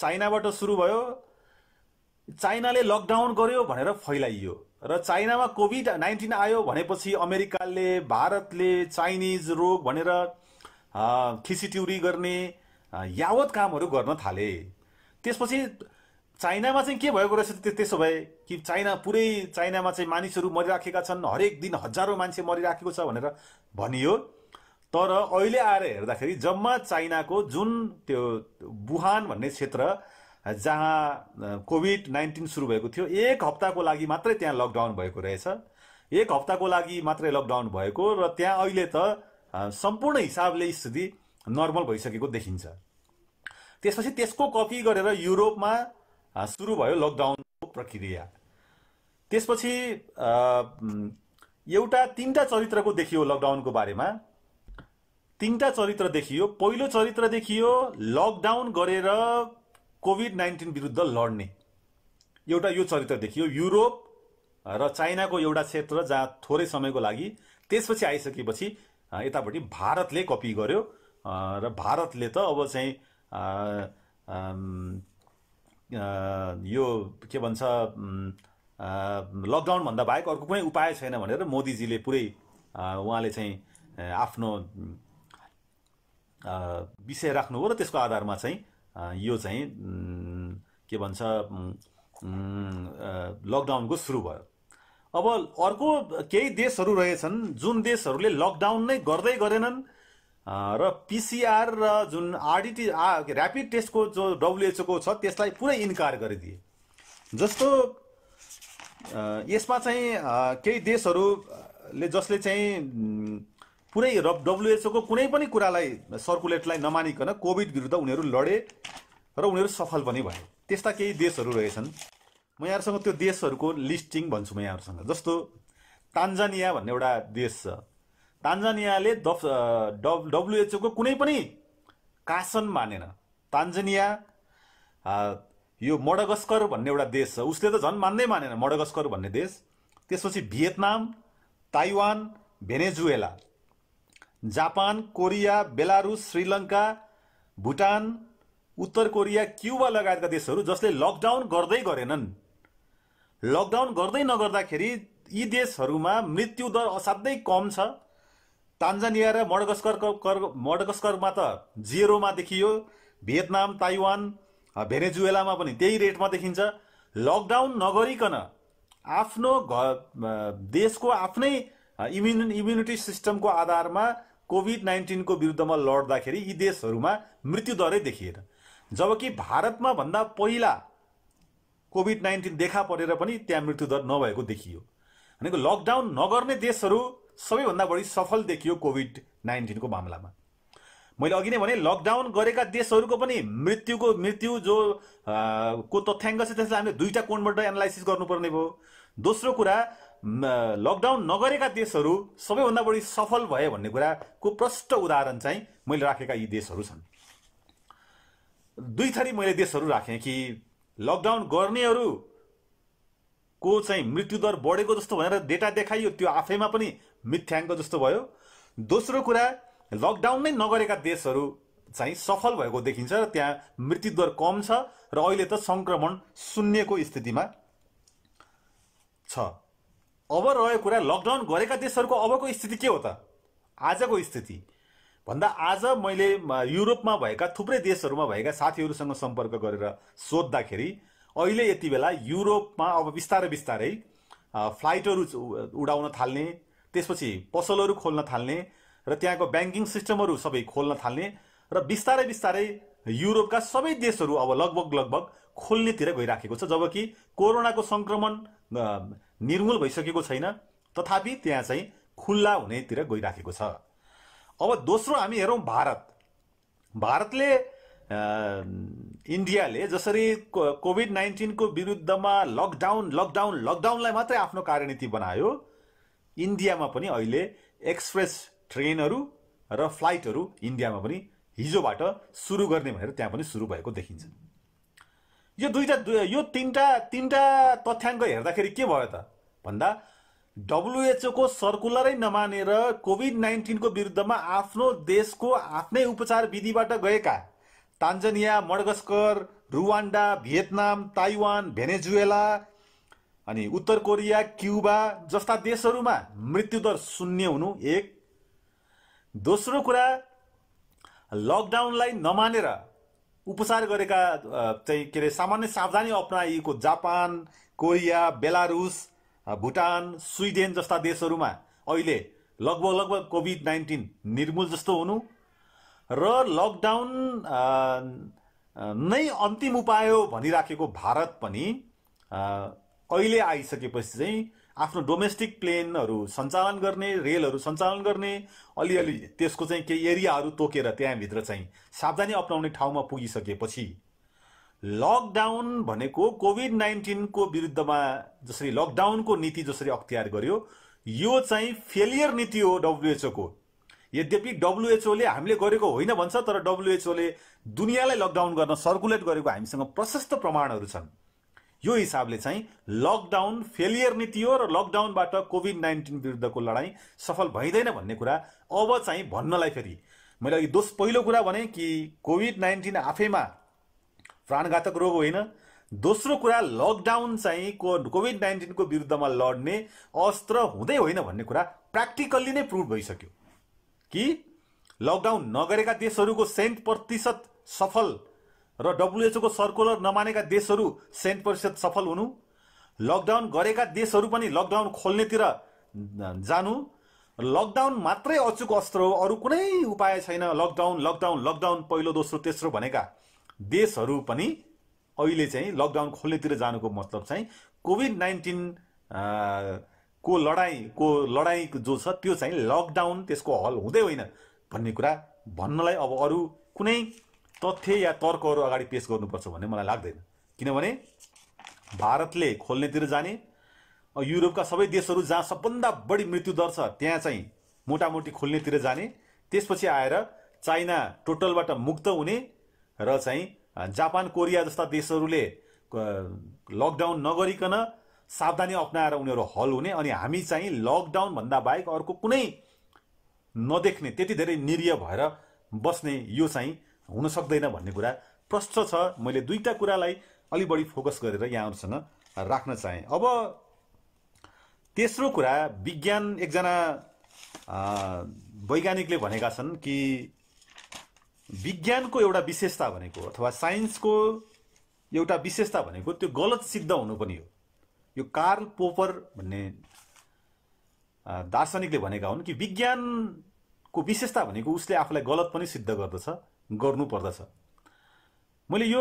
चाइनाबाट सुरु भयो चाइनाले लकडाउन गर्यो भनेर फैलाइयो र चाइनामा कोभिड नाइन्टिन आयो भनेपछि अमेरिकाले भारतले चाइनिज रोग भनेर खिसिट्युरी गर्ने यावत कामहरू गर्न थाले त्यसपछि चाइनामा चाहिँ के भएको रहेछ त्यो त्यसो भए कि चाइना पुरै चाइनामा चाहिँ मानिसहरू मरिराखेका छन् हरेक दिन हजारौँ मान्छे मरिराखेको छ भनेर भनियो तर अहिले आएर हेर्दाखेरि जम्मा चाइनाको जुन त्यो बुहान भन्ने क्षेत्र जहाँ कोभिड नाइन्टिन सुरु भएको थियो एक हप्ताको लागि मात्रै त्यहाँ लकडाउन भएको रहेछ एक हप्ताको लागि मात्रै लकडाउन भएको र त्यहाँ अहिले त सम्पूर्ण हिसाबले स्थिति नर्मल भइसकेको देखिन्छ त्यसपछि त्यसको कपी गरेर युरोपमा सुरु भयो लकडाउनको प्रक्रिया त्यसपछि एउटा तिनवटा चरित्रको देखियो लकडाउनको बारेमा तिनवटा चरित्र देखियो पहिलो चरित्र देखियो लकडाउन गरेर कोभिड नाइन्टिन विरुद्ध लड्ने एउटा यो चरित्र देखियो युरोप र चाइनाको एउटा क्षेत्र जहाँ थोरै समयको लागि त्यसपछि आइसकेपछि यतापट्टि भारतले कपी गर्यो र भारतले त अब चाहिँ यो के भन्छ लकडाउनभन्दा बाहेक अर्को कुनै उपाय छैन भनेर मोदीजीले पुरै उहाँले चाहिँ आफ्नो विषय राख्नु हो र त्यसको आधारमा चाहिँ यो चाहिँ के भन्छ लकडाउनको सुरु भयो अब अर्को केही देशहरू रहेछन् जुन देशहरूले लकडाउन नै गर्दै गरेनन् र पिसिआर र जुन आरडिटी ऱ्यापिड टेस्टको जो डब्लुएचओको छ त्यसलाई पुरै इन्कार गरिदिए जस्तो यसमा चाहिँ केही देशहरूले जसले चाहिँ पुरै र डब्लुएचओको कुनै पनि कुरालाई सर्कुलेटलाई नमानिकन कोभिड विरुद्ध उनीहरू लडे र उनीहरू सफल पनि भए त्यस्ता केही देशहरू रहेछन् म यहाँहरूसँग त्यो देशहरूको लिस्टिङ भन्छु म यहाँहरूसँग जस्तो तान्जानिया भन्ने एउटा देश छ तान्जानियाले डफ डब डब्लुएचओको कुनै पनि कासन मानेन तान्जानिया यो मडगस्कर भन्ने एउटा देश छ उसले त झन् मान्दै मानेन मडगस्कर भन्ने देश त्यसपछि Vietnam Taiwan Venezuela Japan Korea Belarus Sri Lanka Bhutan उत्तर कोरिया क्युबा लगायतका देशहरू जसले लकडाउन गर्दै गरेनन् लकडाउन गर्दै नगर्दाखेरि यी देशहरूमा मृत्यु दर असाध्यै कम छ तान्जानिया र मडगस्कर मडगस्करमा त जिरोमा देखियो भियतनाम ताइवान भेनेजुएलामा पनि त्यही रेटमा देखिन्छ लकडाउन नगरिकन आफ्नो घ देशको आफ्नै इम्युन इम्युनिटी सिस्टमको आधारमा कोभिड नाइन्टिनको विरुद्धमा लड्दाखेरि यी देशहरूमा मृत्युदरै देखिएन जबकि भारतमा भन्दा पहिला कोभिड नाइन्टिन देखा परेर पनि त्यहाँ मृत्युदर नभएको देखियो भनेको लकडाउन नगर्ने देशहरू सबैभन्दा बढी सफल देखियो कोभिड नाइन्टिनको मामलामा मैले अघि नै भने लकडाउन गरेका देशहरूको पनि मृत्युको मृत्यु जो आ, को तथ्याङ्क छ त्यसलाई हामीले दुईवटा कोणबाट एनालाइसिस गर्नुपर्ने भयो दोस्रो कुरा लकडाउन नगरेका देशहरू सबैभन्दा बढी सफल भए भन्ने कुराको प्रष्ट उदाहरण चाहिँ मैले राखेका यी देशहरू छन् दुई थरी मैले देशहरू राखेँ कि लकडाउन को चाहिँ मृत्युदर बढेको जस्तो भनेर डेटा देखाइयो त्यो आफैमा पनि मिथ्याङ्क जस्तो भयो दोस्रो कुरा लकडाउन नै नगरेका देशहरू चाहिँ सफल भएको देखिन्छ र त्यहाँ मृत्युदर कम छ र अहिले त सङ्क्रमण शून्यको स्थितिमा छ अब रह्यो कुरा लकडाउन गरेका देशहरूको अबको स्थिति के हो त आजको स्थिति भन्दा आज मैले युरोपमा भएका थुप्रै देशहरूमा भएका साथीहरूसँग सम्पर्क गरेर सोद्धाखेरि अहिले यति बेला युरोपमा अब बिस्तारै बिस्तारै फ्लाइटहरू उडाउन थाल्ने त्यसपछि पसलहरू खोल्न थाल्ने र त्यहाँको ब्याङ्किङ सिस्टमहरू सबै खोल्न थाल्ने र बिस्तारै बिस्तारै युरोपका सबै देशहरू अब लगभग लगभग खोल्नेतिर गइराखेको छ जबकि कोरोनाको सङ्क्रमण निर्मूल भइसकेको छैन तथापि त्यहाँ चाहिँ खुल्ला हुनेतिर गइराखेको छ अब दोस्रो हामी हेरौँ भारत भारतले इन्डियाले जसरी कोभिड नाइन्टिनको विरुद्धमा लकडाउन लकडाउन लकडाउनलाई मात्रै आफ्नो कार्यनीति बनायो इन्डियामा पनि अहिले एक्सप्रेस ट्रेनहरू र फ्लाइटहरू इन्डियामा पनि हिजोबाट सुरु गर्ने भनेर त्यहाँ पनि सुरु भएको देखिन्छ यो दुईवटा यो तिनवटा तिनवटा तथ्याङ्क हेर्दाखेरि के भयो त भन्दा डब्लुएचओको सर्कुलरै नमानेर कोभिड नाइन्टिनको विरुद्धमा आफ्नो देशको आफ्नै उपचार विधिबाट गएका Tanzania Madagascar Rwanda Vietnam Taiwan Venezuela अनि उत्तर कोरिया क्युबा जस्ता देशहरूमा मृत्युदर शून्य हुनु एक दोस्रो कुरा लकडाउनलाई नमानेर उपचार गरेका चाहिँ के अरे सामान्य सावधानी अप्नाइएको Japan Korea Belarus Bhutan Sweden जस्ता देशहरूमा अहिले लगभग लगभग कोभिड नाइन्टिन निर्मूल जस्तो हुनु र लकडाउन नै अन्तिम उपाय हो भनिराखेको भारत पनि अहिले आइसकेपछि चाहिँ आफ्नो डोमेस्टिक प्लेनहरू सञ्चालन गर्ने रेलहरू सञ्चालन गर्ने अलिअलि त्यसको चाहिँ केही एरियाहरू तोकेर त्यहाँभित्र चाहिँ सावधानी अप्नाउने ठाउँमा पुगिसकेपछि लकडाउन भनेको कोभिड नाइन्टिनको विरुद्धमा जसरी लकडाउनको नीति जसरी अख्तियार गर्यो यो चाहिँ फेलियर नीति हो डब्लुएचओको यद्यपि डब्लुएचओले हामीले गरेको होइन भन्छ तर डब्लुएचओले दुनियाँलाई लकडाउन गर्न सर्कुलेट गरेको हामीसँग प्रशस्त प्रमाणहरू छन् यो हिसाबले चाहिँ लकडाउन फेलियर नीति हो र लकडाउनबाट कोभिड नाइन्टिन विरुद्धको लडाइँ सफल भइँदैन भन्ने कुरा अब चाहिँ भन्नलाई फेरि मैले अघि दोष पहिलो कुरा भने कि कोभिड नाइन्टिन आफैमा प्राणघातक रोग होइन दोस्रो कुरा लकडाउन चाहिँ को कोभिड नाइन्टिनको विरुद्धमा लड्ने अस्त्र हुँदै होइन भन्ने कुरा प्र्याक्टिकल्ली नै प्रुभ भइसक्यो कि लकडाउन नगरेका देशहरूको सेन्ट प्रतिशत सफल र डब्लुएचओको सर्कुलर नमानेका देशहरू सेन्ट परिषद सफल हुनु लकडाउन गरेका देशहरू पनि लकडाउन खोल्नेतिर जानु लकडाउन मात्रै अचुक अस्त्र हो अरू कुनै उपाय छैन लकडाउन लकडाउन लकडाउन पहिलो दोस्रो तेस्रो भनेका देशहरू पनि अहिले चाहिँ लकडाउन खोल्नेतिर जानुको मतलब चाहिँ कोभिड नाइन्टिन को लडाइँको लडाइँ जो छ त्यो चाहिँ लकडाउन त्यसको हल हुँदै होइन भन्ने कुरा भन्नलाई अब अरू कुनै तथ्य या तर्कहरू अगाडि पेस गर्नुपर्छ भन्ने मलाई लाग्दैन किनभने भारतले खोल्नेतिर जाने युरोपका सबै देशहरू जहाँ सबभन्दा बढी मृत्युदर छ त्यहाँ चाहिँ मोटामोटी खोल्नेतिर जाने त्यसपछि आएर चाइना टोटलबाट मुक्त हुने र चाहिँ जापान कोरिया जस्ता देशहरूले लकडाउन नगरिकन सावधानी अप्नाएर उनीहरू हल हुने अनि हामी चाहिँ लकडाउनभन्दा बाहेक अर्को कुनै नदेख्ने त्यति धेरै निरीय भएर बस्ने यो चाहिँ हुन सक्दैन भन्ने कुरा प्रष्ट छ मैले दुईवटा कुरालाई अलि बढी फोकस गरेर यहाँहरूसँग राख्न चाहेँ अब तेस्रो कुरा विज्ञान एकजना वैज्ञानिकले भनेका छन् कि विज्ञानको एउटा विशेषता भनेको अथवा साइन्सको एउटा विशेषता भनेको त्यो गलत सिद्ध हुनु पनि हो यो कार्ल पोपर भन्ने दार्शनिकले भनेका हुन् कि विज्ञानको विशेषता भनेको उसले आफूलाई गलत पनि सिद्ध गर्दछ गर्नुपर्दछ मैले यो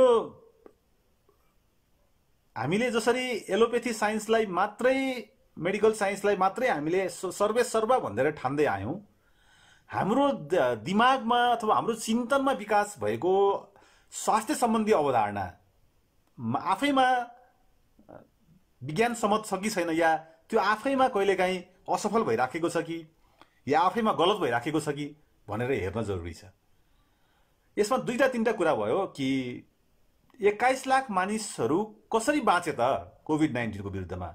हामीले जसरी एलोपेथी साइन्सलाई मात्रै मेडिकल साइन्सलाई मात्रै हामीले सर्वे सर्वा भनेर ठान्दै आयौँ हाम्रो दिमागमा अथवा हाम्रो चिन्तनमा विकास भएको स्वास्थ्य सम्बन्धी अवधारणा आफैमा विज्ञान सम्मत छ कि छैन या त्यो आफैमा कहिलेकाहीँ असफल भइराखेको छ कि या आफैमा गलत भइराखेको छ कि भनेर हेर्न जरुरी छ यसमा दुईवटा तिनवटा कुरा भयो कि एक्काइस लाख मानिसहरू कसरी बाँचे त कोभिड नाइन्टिनको विरुद्धमा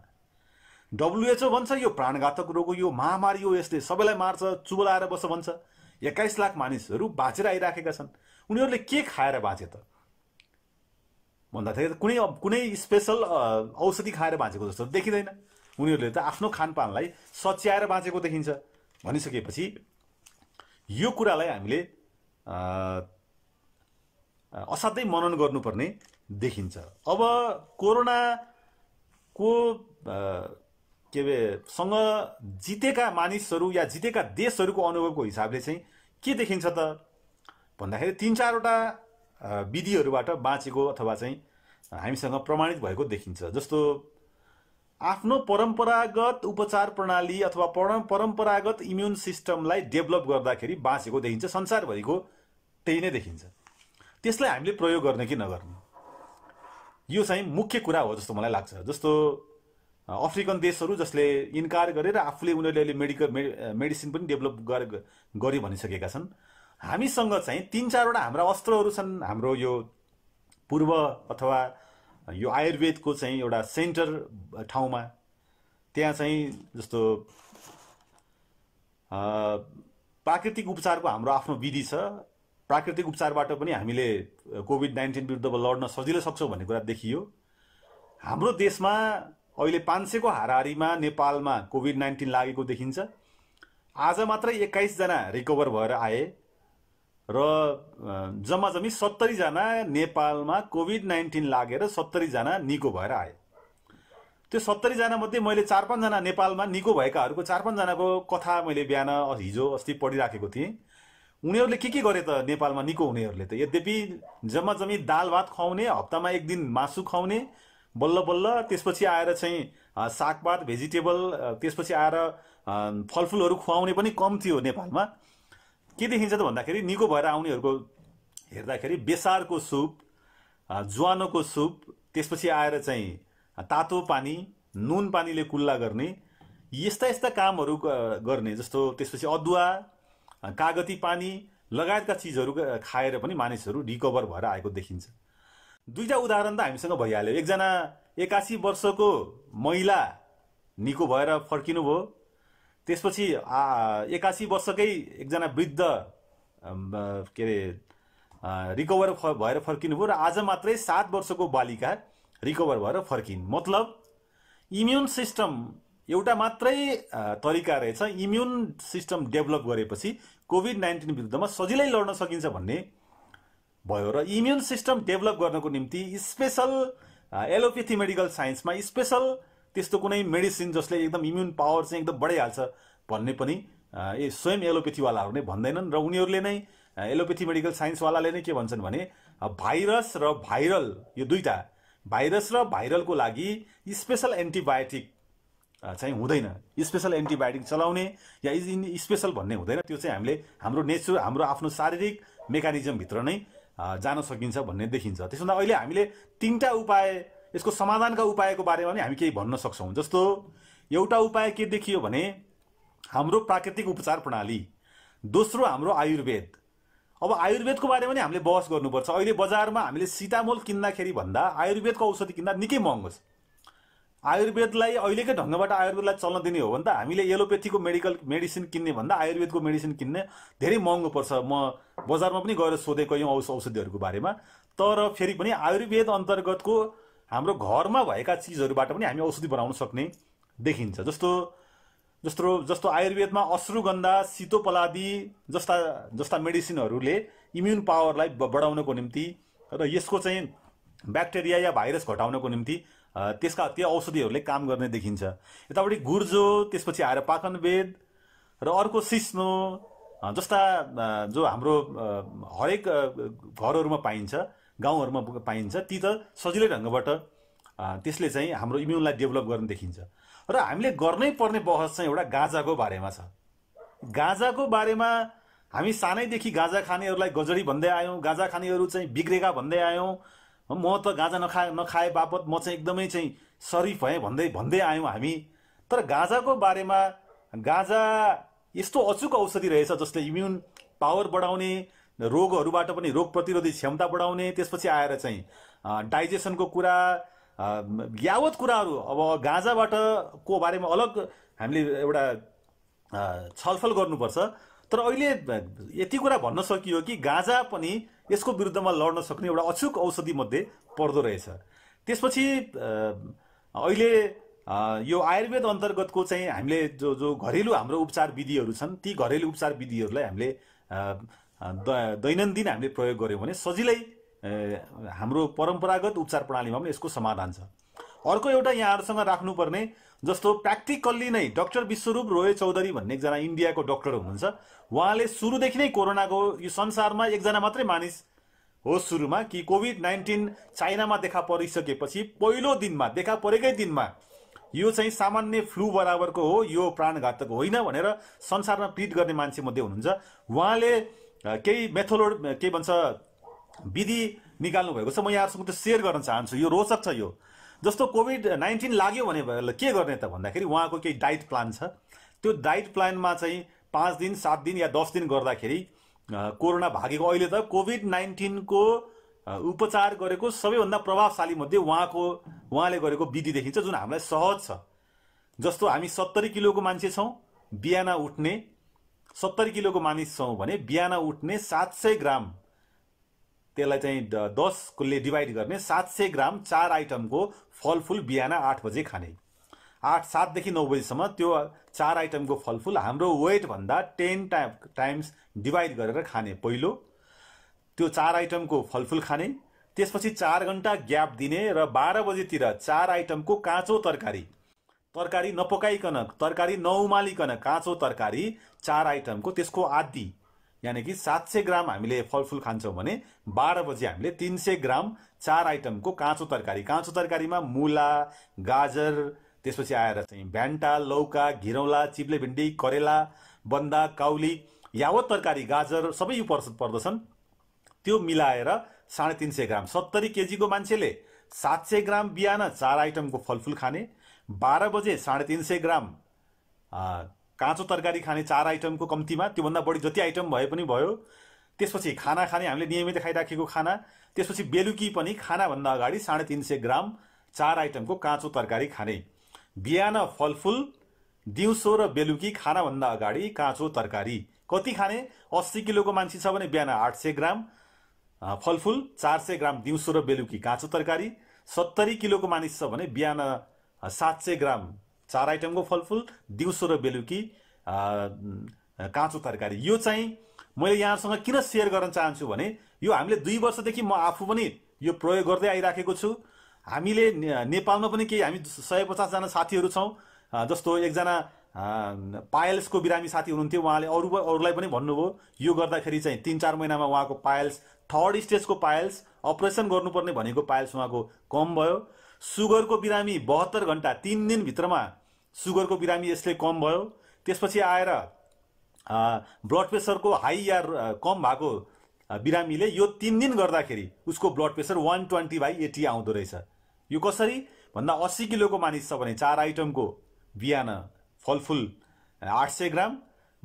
डब्लुएचओ भन्छ यो प्राणघातक रोग हो यो महामारी हो यसले सबैलाई मार्छ चुबलाएर बस्छ भन्छ एक्काइस लाख मानिसहरू बाँचेर आइराखेका छन् उनीहरूले के खाएर बाँचे त भन्दाखेरि कुनै कुनै स्पेसल औषधि खाएर बाँचेको जस्तो देखिँदैन उनीहरूले त आफ्नो खानपानलाई सच्याएर बाँचेको देखिन्छ भनिसकेपछि यो कुरालाई हामीले असाध्यै मनन गर्नुपर्ने देखिन्छ अब कोरोनाको के अरे सँग जितेका मानिसहरू या जितेका देशहरूको अनुभवको हिसाबले चाहिँ के देखिन्छ त भन्दाखेरि तिन चारवटा विधिहरूबाट बाँचेको अथवा चाहिँ हामीसँग प्रमाणित भएको देखिन्छ जस्तो आफ्नो परम्परागत उपचार प्रणाली अथवा परम्परागत इम्युन सिस्टमलाई डेभलप गर्दाखेरि बाँचेको देखिन्छ संसारभरिको त्यही नै देखिन्छ त्यसलाई हामीले प्रयोग गर्ने कि नगर्ने यो चाहिँ मुख्य कुरा हो जस्तो मलाई लाग्छ जस्तो अफ्रिकन देशहरू जसले इन्कार गरेर आफूले उनीहरूले अहिले मेडिकल मेडिसिन पनि डेभलप गरे गरी भनिसकेका छन् हामीसँग चाहिँ तिन चारवटा हाम्रा अस्त्रहरू छन् हाम्रो यो पूर्व अथवा यो आयुर्वेदको चाहिँ एउटा सेन्टर ठाउँमा त्यहाँ चाहिँ जस्तो प्राकृतिक उपचारको हाम्रो आफ्नो विधि छ प्राकृतिक उपचारबाट पनि हामीले कोभिड नाइन्टिन विरुद्ध लड्न सजिलो सक्छौँ भन्ने कुरा देखियो हाम्रो देशमा अहिले पाँच सयको हाराहारीमा नेपालमा कोभिड नाइन्टिन लागेको देखिन्छ आज मात्रै एक्काइसजना रिकभर भएर आए र जम्मा जम्मी सत्तरीजना नेपालमा कोभिड नाइन्टिन लागेर सत्तरीजना निको भएर आए त्यो सत्तरीजना मध्ये मैले चार पाँचजना नेपालमा निको भएकाहरूको चार पाँचजनाको कथा मैले बिहान हिजो अस्ति पढिराखेको थिएँ उनीहरूले के के गरे त नेपालमा निको हुनेहरूले त यद्यपि जम्मा जम्मी दाल भात खुवाउने हप्तामा एक दिन मासु खुवाउने बल्ल बल्ल त्यसपछि आएर चाहिँ सागपात भेजिटेबल त्यसपछि आएर फलफुलहरू खुवाउने पनि कम थियो नेपालमा के देखिन्छ त भन्दाखेरि निको भएर आउनेहरूको हेर्दाखेरि बेसारको सुप ज्वानोको सुप त्यसपछि आएर चाहिँ तातो पानी नुन पानीले कुल्ला गर्ने यस्ता यस्ता कामहरू गर्ने जस्तो त्यसपछि अदुवा कागती पानी लगायतका चिजहरू खाएर पनि मानिसहरू रिकभर भएर आएको देखिन्छ दुईवटा उदाहरण त हामीसँग भइहाल्यो एकजना एकासी वर्षको महिला निको भएर फर्किनुभयो त्यसपछि एकासी वर्षकै एकजना वृद्ध के अरे रिकभर भएर भएर फर्किनुभयो र आज मात्रै सात वर्षको बालिका रिकभर भएर फर्किन् मतलब इम्युन सिस्टम एउटा मात्रै तरिका रहेछ इम्युन सिस्टम डेभलप गरेपछि कोभिड नाइन्टिन विरुद्धमा सजिलै लड्न सकिन्छ भन्ने भयो र इम्युन सिस्टम डेभलप गर्नको निम्ति स्पेसल एलोपेथी मेडिकल साइन्समा स्पेसल त्यस्तो कुनै मेडिसिन जसले एकदम इम्युन पावर चाहिँ एकदम बढाइहाल्छ भन्ने पनि ए स्वयं एलोपेथीवालाहरू नै भन्दैनन् र उनीहरूले नै एलोपेथी मेडिकल साइन्सवालाले नै के भन्छन् भने भाइरस र भाइरल यो दुईवटा भाइरस र भाइरलको लागि स्पेसल एन्टिबायोटिक चाहिँ हुँदैन स्पेसल एन्टिबायोटिक चलाउने या स्पेसल भन्ने हुँदैन त्यो चाहिँ हामीले हाम्रो नेचर हाम्रो आफ्नो शारीरिक मेकानिजमभित्र नै जान सकिन्छ भन्ने देखिन्छ त्यसो हुँदा अहिले हामीले तिनवटा उपाय यसको समाधानका उपायको बारेमा पनि हामी केही भन्न सक्छौँ जस्तो एउटा उपाय के देखियो भने हाम्रो प्राकृतिक उपचार प्रणाली दोस्रो हाम्रो आयुर्वेद अब आयुर्वेदको बारेमा पनि हामीले बहस गर्नुपर्छ अहिले बजारमा हामीले सिटामोल किन्दाखेरि भन्दा आयुर्वेदको औषधि किन्दा निकै महँगो छ आयुर्वेदलाई अहिलेकै ढङ्गबाट आयुर्वेदलाई चल्न दिने हो भने त हामीले एलोप्याथीको मेडिकल मेडिसिन किन्ने भन्दा आयुर्वेदको मेडिसिन किन्ने धेरै महँगो पर्छ म बजारमा पनि गएर सोधेको यौँ औष औषधिहरूको बारेमा तर फेरि पनि आयुर्वेद अन्तर्गतको हाम्रो घरमा भएका चिजहरूबाट पनि हामी औषधि बनाउन सक्ने देखिन्छ जस्तो जस्तो जस्तो आयुर्वेदमा अश्रुगन्धा सितोपलादी जस्ता जस्ता मेडिसिनहरूले इम्युन पावरलाई बढाउनको निम्ति र यसको चाहिँ ब्याक्टेरिया या भाइरस घटाउनको निम्ति त्यसका त्यो औषधिहरूले काम गर्ने देखिन्छ यतापट्टि गुर्जो त्यसपछि आएर पाखनवेद र अर्को सिस्नो जस्ता जो हाम्रो हरेक घरहरूमा पाइन्छ गाउँहरूमा पाइन्छ ती त सजिलै ढङ्गबाट त्यसले चाहिँ हाम्रो इम्युनलाई डेभलप गर्ने देखिन्छ र हामीले गर्नै पर्ने बहस चाहिँ एउटा गाजाको बारेमा छ गाजाको बारेमा हामी सानैदेखि गाजा खानेहरूलाई गजडी भन्दै आयौँ गाजा खानेहरू चाहिँ बिग्रेका भन्दै आयौँ म त गाँजा नखा नखाए बापत म चाहिँ एकदमै चाहिँ सरिफ भएँ भन्दै भन्दै आयौँ हामी तर गाँजाको बारेमा गाँजा यस्तो अचुक औषधि रहेछ जसले इम्युन पावर बढाउने रोगहरूबाट पनि रोग प्रतिरोधी क्षमता बढाउने त्यसपछि आएर चाहिँ डाइजेसनको कुरा यावत कुराहरू अब गाँजाबाट को बारेमा अलग हामीले एउटा छलफल गर्नुपर्छ तर अहिले यति कुरा भन्न सकियो कि गाँजा पनि यसको विरुद्धमा लड्न सक्ने एउटा अचुक औषधिमध्ये पर्दो रहेछ त्यसपछि अहिले यो आयुर्वेद अन्तर्गतको चाहिँ हामीले जो जो घरेलु हाम्रो उपचार विधिहरू छन् ती घरेलु उपचार विधिहरूलाई हामीले दैनन्दिन हामीले प्रयोग गऱ्यौँ भने सजिलै हाम्रो परम्परागत उपचार प्रणालीमा पनि यसको समाधान छ अर्को एउटा यहाँहरूसँग राख्नुपर्ने जस्तो प्र्याक्टिकल्ली नै डक्टर विश्वरूप रोय चौधरी भन्ने एकजना इन्डियाको डक्टर हुनुहुन्छ उहाँले सुरुदेखि नै कोरोनाको यो संसारमा एकजना मात्रै मानिस हो सुरुमा कि कोभिड नाइन्टिन चाइनामा देखा परिसकेपछि पहिलो दिनमा देखा परेकै दिनमा यो चाहिँ सामान्य फ्लू बराबरको हो यो प्राणघातक होइन भनेर संसारमा पीडित गर्ने मान्छे मध्ये हुनुहुन्छ उहाँले केही मेथोलोड के भन्छ विधि निकाल्नु भएको छ म यहाँहरूसँग त्यो सेयर गर्न चाहन्छु यो रोचक छ यो जस्तो कोभिड नाइन्टिन लाग्यो भने के गर्ने त भन्दाखेरि उहाँको केही डाइट प्लान छ त्यो डाइट प्लानमा चाहिँ पाँच दिन सात दिन या दस दिन गर्दाखेरि कोरोना भागेको अहिले त कोभिड नाइन्टिनको उपचार गरेको सबैभन्दा प्रभावशाली मध्ये उहाँको उहाँले गरेको विधि देखिन्छ जुन हामीलाई सहज छ जस्तो हामी सत्तरी किलोको मान्छे छौँ बिहान उठ्ने सत्तरी किलोको मानिस छौँ भने बिहान उठ्ने सात सय ग्राम त्यसलाई चाहिँ दसले डिभाइड गर्ने सात सय ग्राम चार आइटमको फलफुल बिहान आठ बजे खाने आठ सातदेखि नौ बजीसम्म त्यो चार आइटमको फलफुल हाम्रो वेटभन्दा टेन टाइम टाइम्स डिभाइड गरेर खाने पहिलो त्यो चार आइटमको फलफुल खाने त्यसपछि चार घन्टा ग्याप दिने र बाह्र बजेतिर चार आइटमको काँचो तरकारी तरकारी नपकाइकन तरकारी नउमालिकन काँचो तरकारी चार आइटमको त्यसको आदि यानि कि सात सय ग्राम हामीले फलफुल खान्छौँ भने बाह्र बजी हामीले तिन सय ग्राम चार आइटमको काँचो तरकारी काँचो तरकारीमा मुला गाजर त्यसपछि आएर चाहिँ भ्यान्टा लौका घिरौला चिप्ले भिन्डी करेला बन्दा काउली यावत तरकारी गाजर सबै यो पर्छ पर्दछन् त्यो मिलाएर साढे तिन सय ग्राम सत्तरी केजीको मान्छेले सात सय ग्राम बिहान चार आइटमको फलफुल खाने बाह्र बजे साढे तिन सय ग्राम काँचो तरकारी खाने चार आइटमको कम्तीमा त्योभन्दा बढी जति आइटम भए पनि भयो त्यसपछि खाना खाने हामीले नियमित खाइराखेको खाना त्यसपछि बेलुकी पनि खानाभन्दा अगाडि साढे तिन सय ग्राम चार आइटमको काँचो तरकारी खाने बिहान फलफुल दिउँसो र बेलुकी खानाभन्दा अगाडि काँचो तरकारी कति खाने अस्सी किलोको मान्छे छ भने बिहान आठ सय ग्राम फलफुल चार सय ग्राम दिउँसो र बेलुकी काँचो तरकारी सत्तरी किलोको मानिस छ भने बिहान सात सय ग्राम चार आइटमको फलफुल दिउँसो र बेलुकी काँचो तरकारी यो चाहिँ मैले यहाँसँग किन सेयर गर्न चाहन्छु भने यो हामीले दुई वर्षदेखि म आफू पनि यो प्रयोग गर्दै आइराखेको छु हामीले नेपालमा पनि केही हामी सय पचासजना साथीहरू छौँ जस्तो एकजना पायल्सको बिरामी साथी हुनुहुन्थ्यो उहाँले अरू अरूलाई पनि भन्नुभयो यो गर्दाखेरि चाहिँ तिन चार महिनामा उहाँको पायल्स थर्ड स्टेजको पायल्स अपरेसन गर्नुपर्ने भनेको पायल्स उहाँको कम भयो सुगरको बिरामी बहत्तर घन्टा तिन दिनभित्रमा सुगरको बिरामी यसले कम भयो त्यसपछि आएर ब्लड प्रेसरको हाई या कम भएको बिरामीले यो तिन दिन गर्दाखेरि उसको blood pressure one twenty by eighty आउँदो रहेछ यो कसरी भन्दा अस्सी किलोको मानिस छ भने चार आइटमको बिहान फलफुल आठ सय ग्राम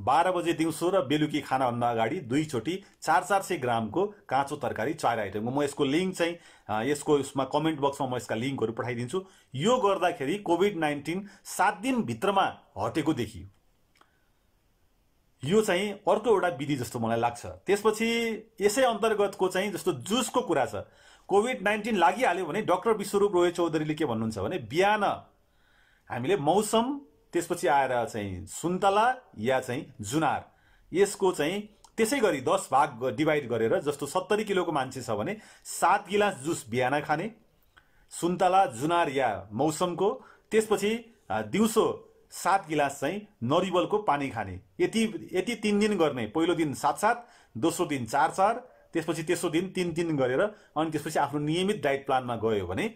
बाह्र बजे दिउँसो र बेलुकी खानाभन्दा अगाडि दुईचोटि चार चार सय ग्रामको काँचो तरकारी चार आइटमको म यसको लिङ्क चाहिँ यसको यसमा कमेन्ट बक्समा म यसका लिङ्कहरू पठाइदिन्छु यो गर्दाखेरि कोभिड नाइन्टिन सात दिनभित्रमा हटेको देखियो यो चाहिँ अर्को एउटा विधि जस्तो मलाई लाग्छ त्यसपछि यसै अन्तर्गतको चाहिँ जस्तो जुसको कुरा छ कोभिड नाइन्टिन लागिहाल्यो भने डक्टर विश्वरूप रोय चौधरीले के भन्नुहुन्छ भने बिहान हामीले मौसम त्यसपछि आएर चाहिँ सुन्तला या चाहिँ जुनार यसको चाहिँ त्यसै गरी दस भाग डिभाइड गरेर जस्तो सत्तरी किलोको मान्छे छ भने सात गिलास जुस बिहान खाने सुन्तला जुनार या मौसमको त्यसपछि दिउँसो सात गिलास चाहिँ नरिवलको पानी खाने यति यति तिन दिन गर्ने पहिलो दिन सात सात दोस्रो दिन चार चार त्यसपछि तेस्रो दिन तिन तिन गरेर अनि त्यसपछि आफ्नो नियमित डाइट प्लानमा गयो भने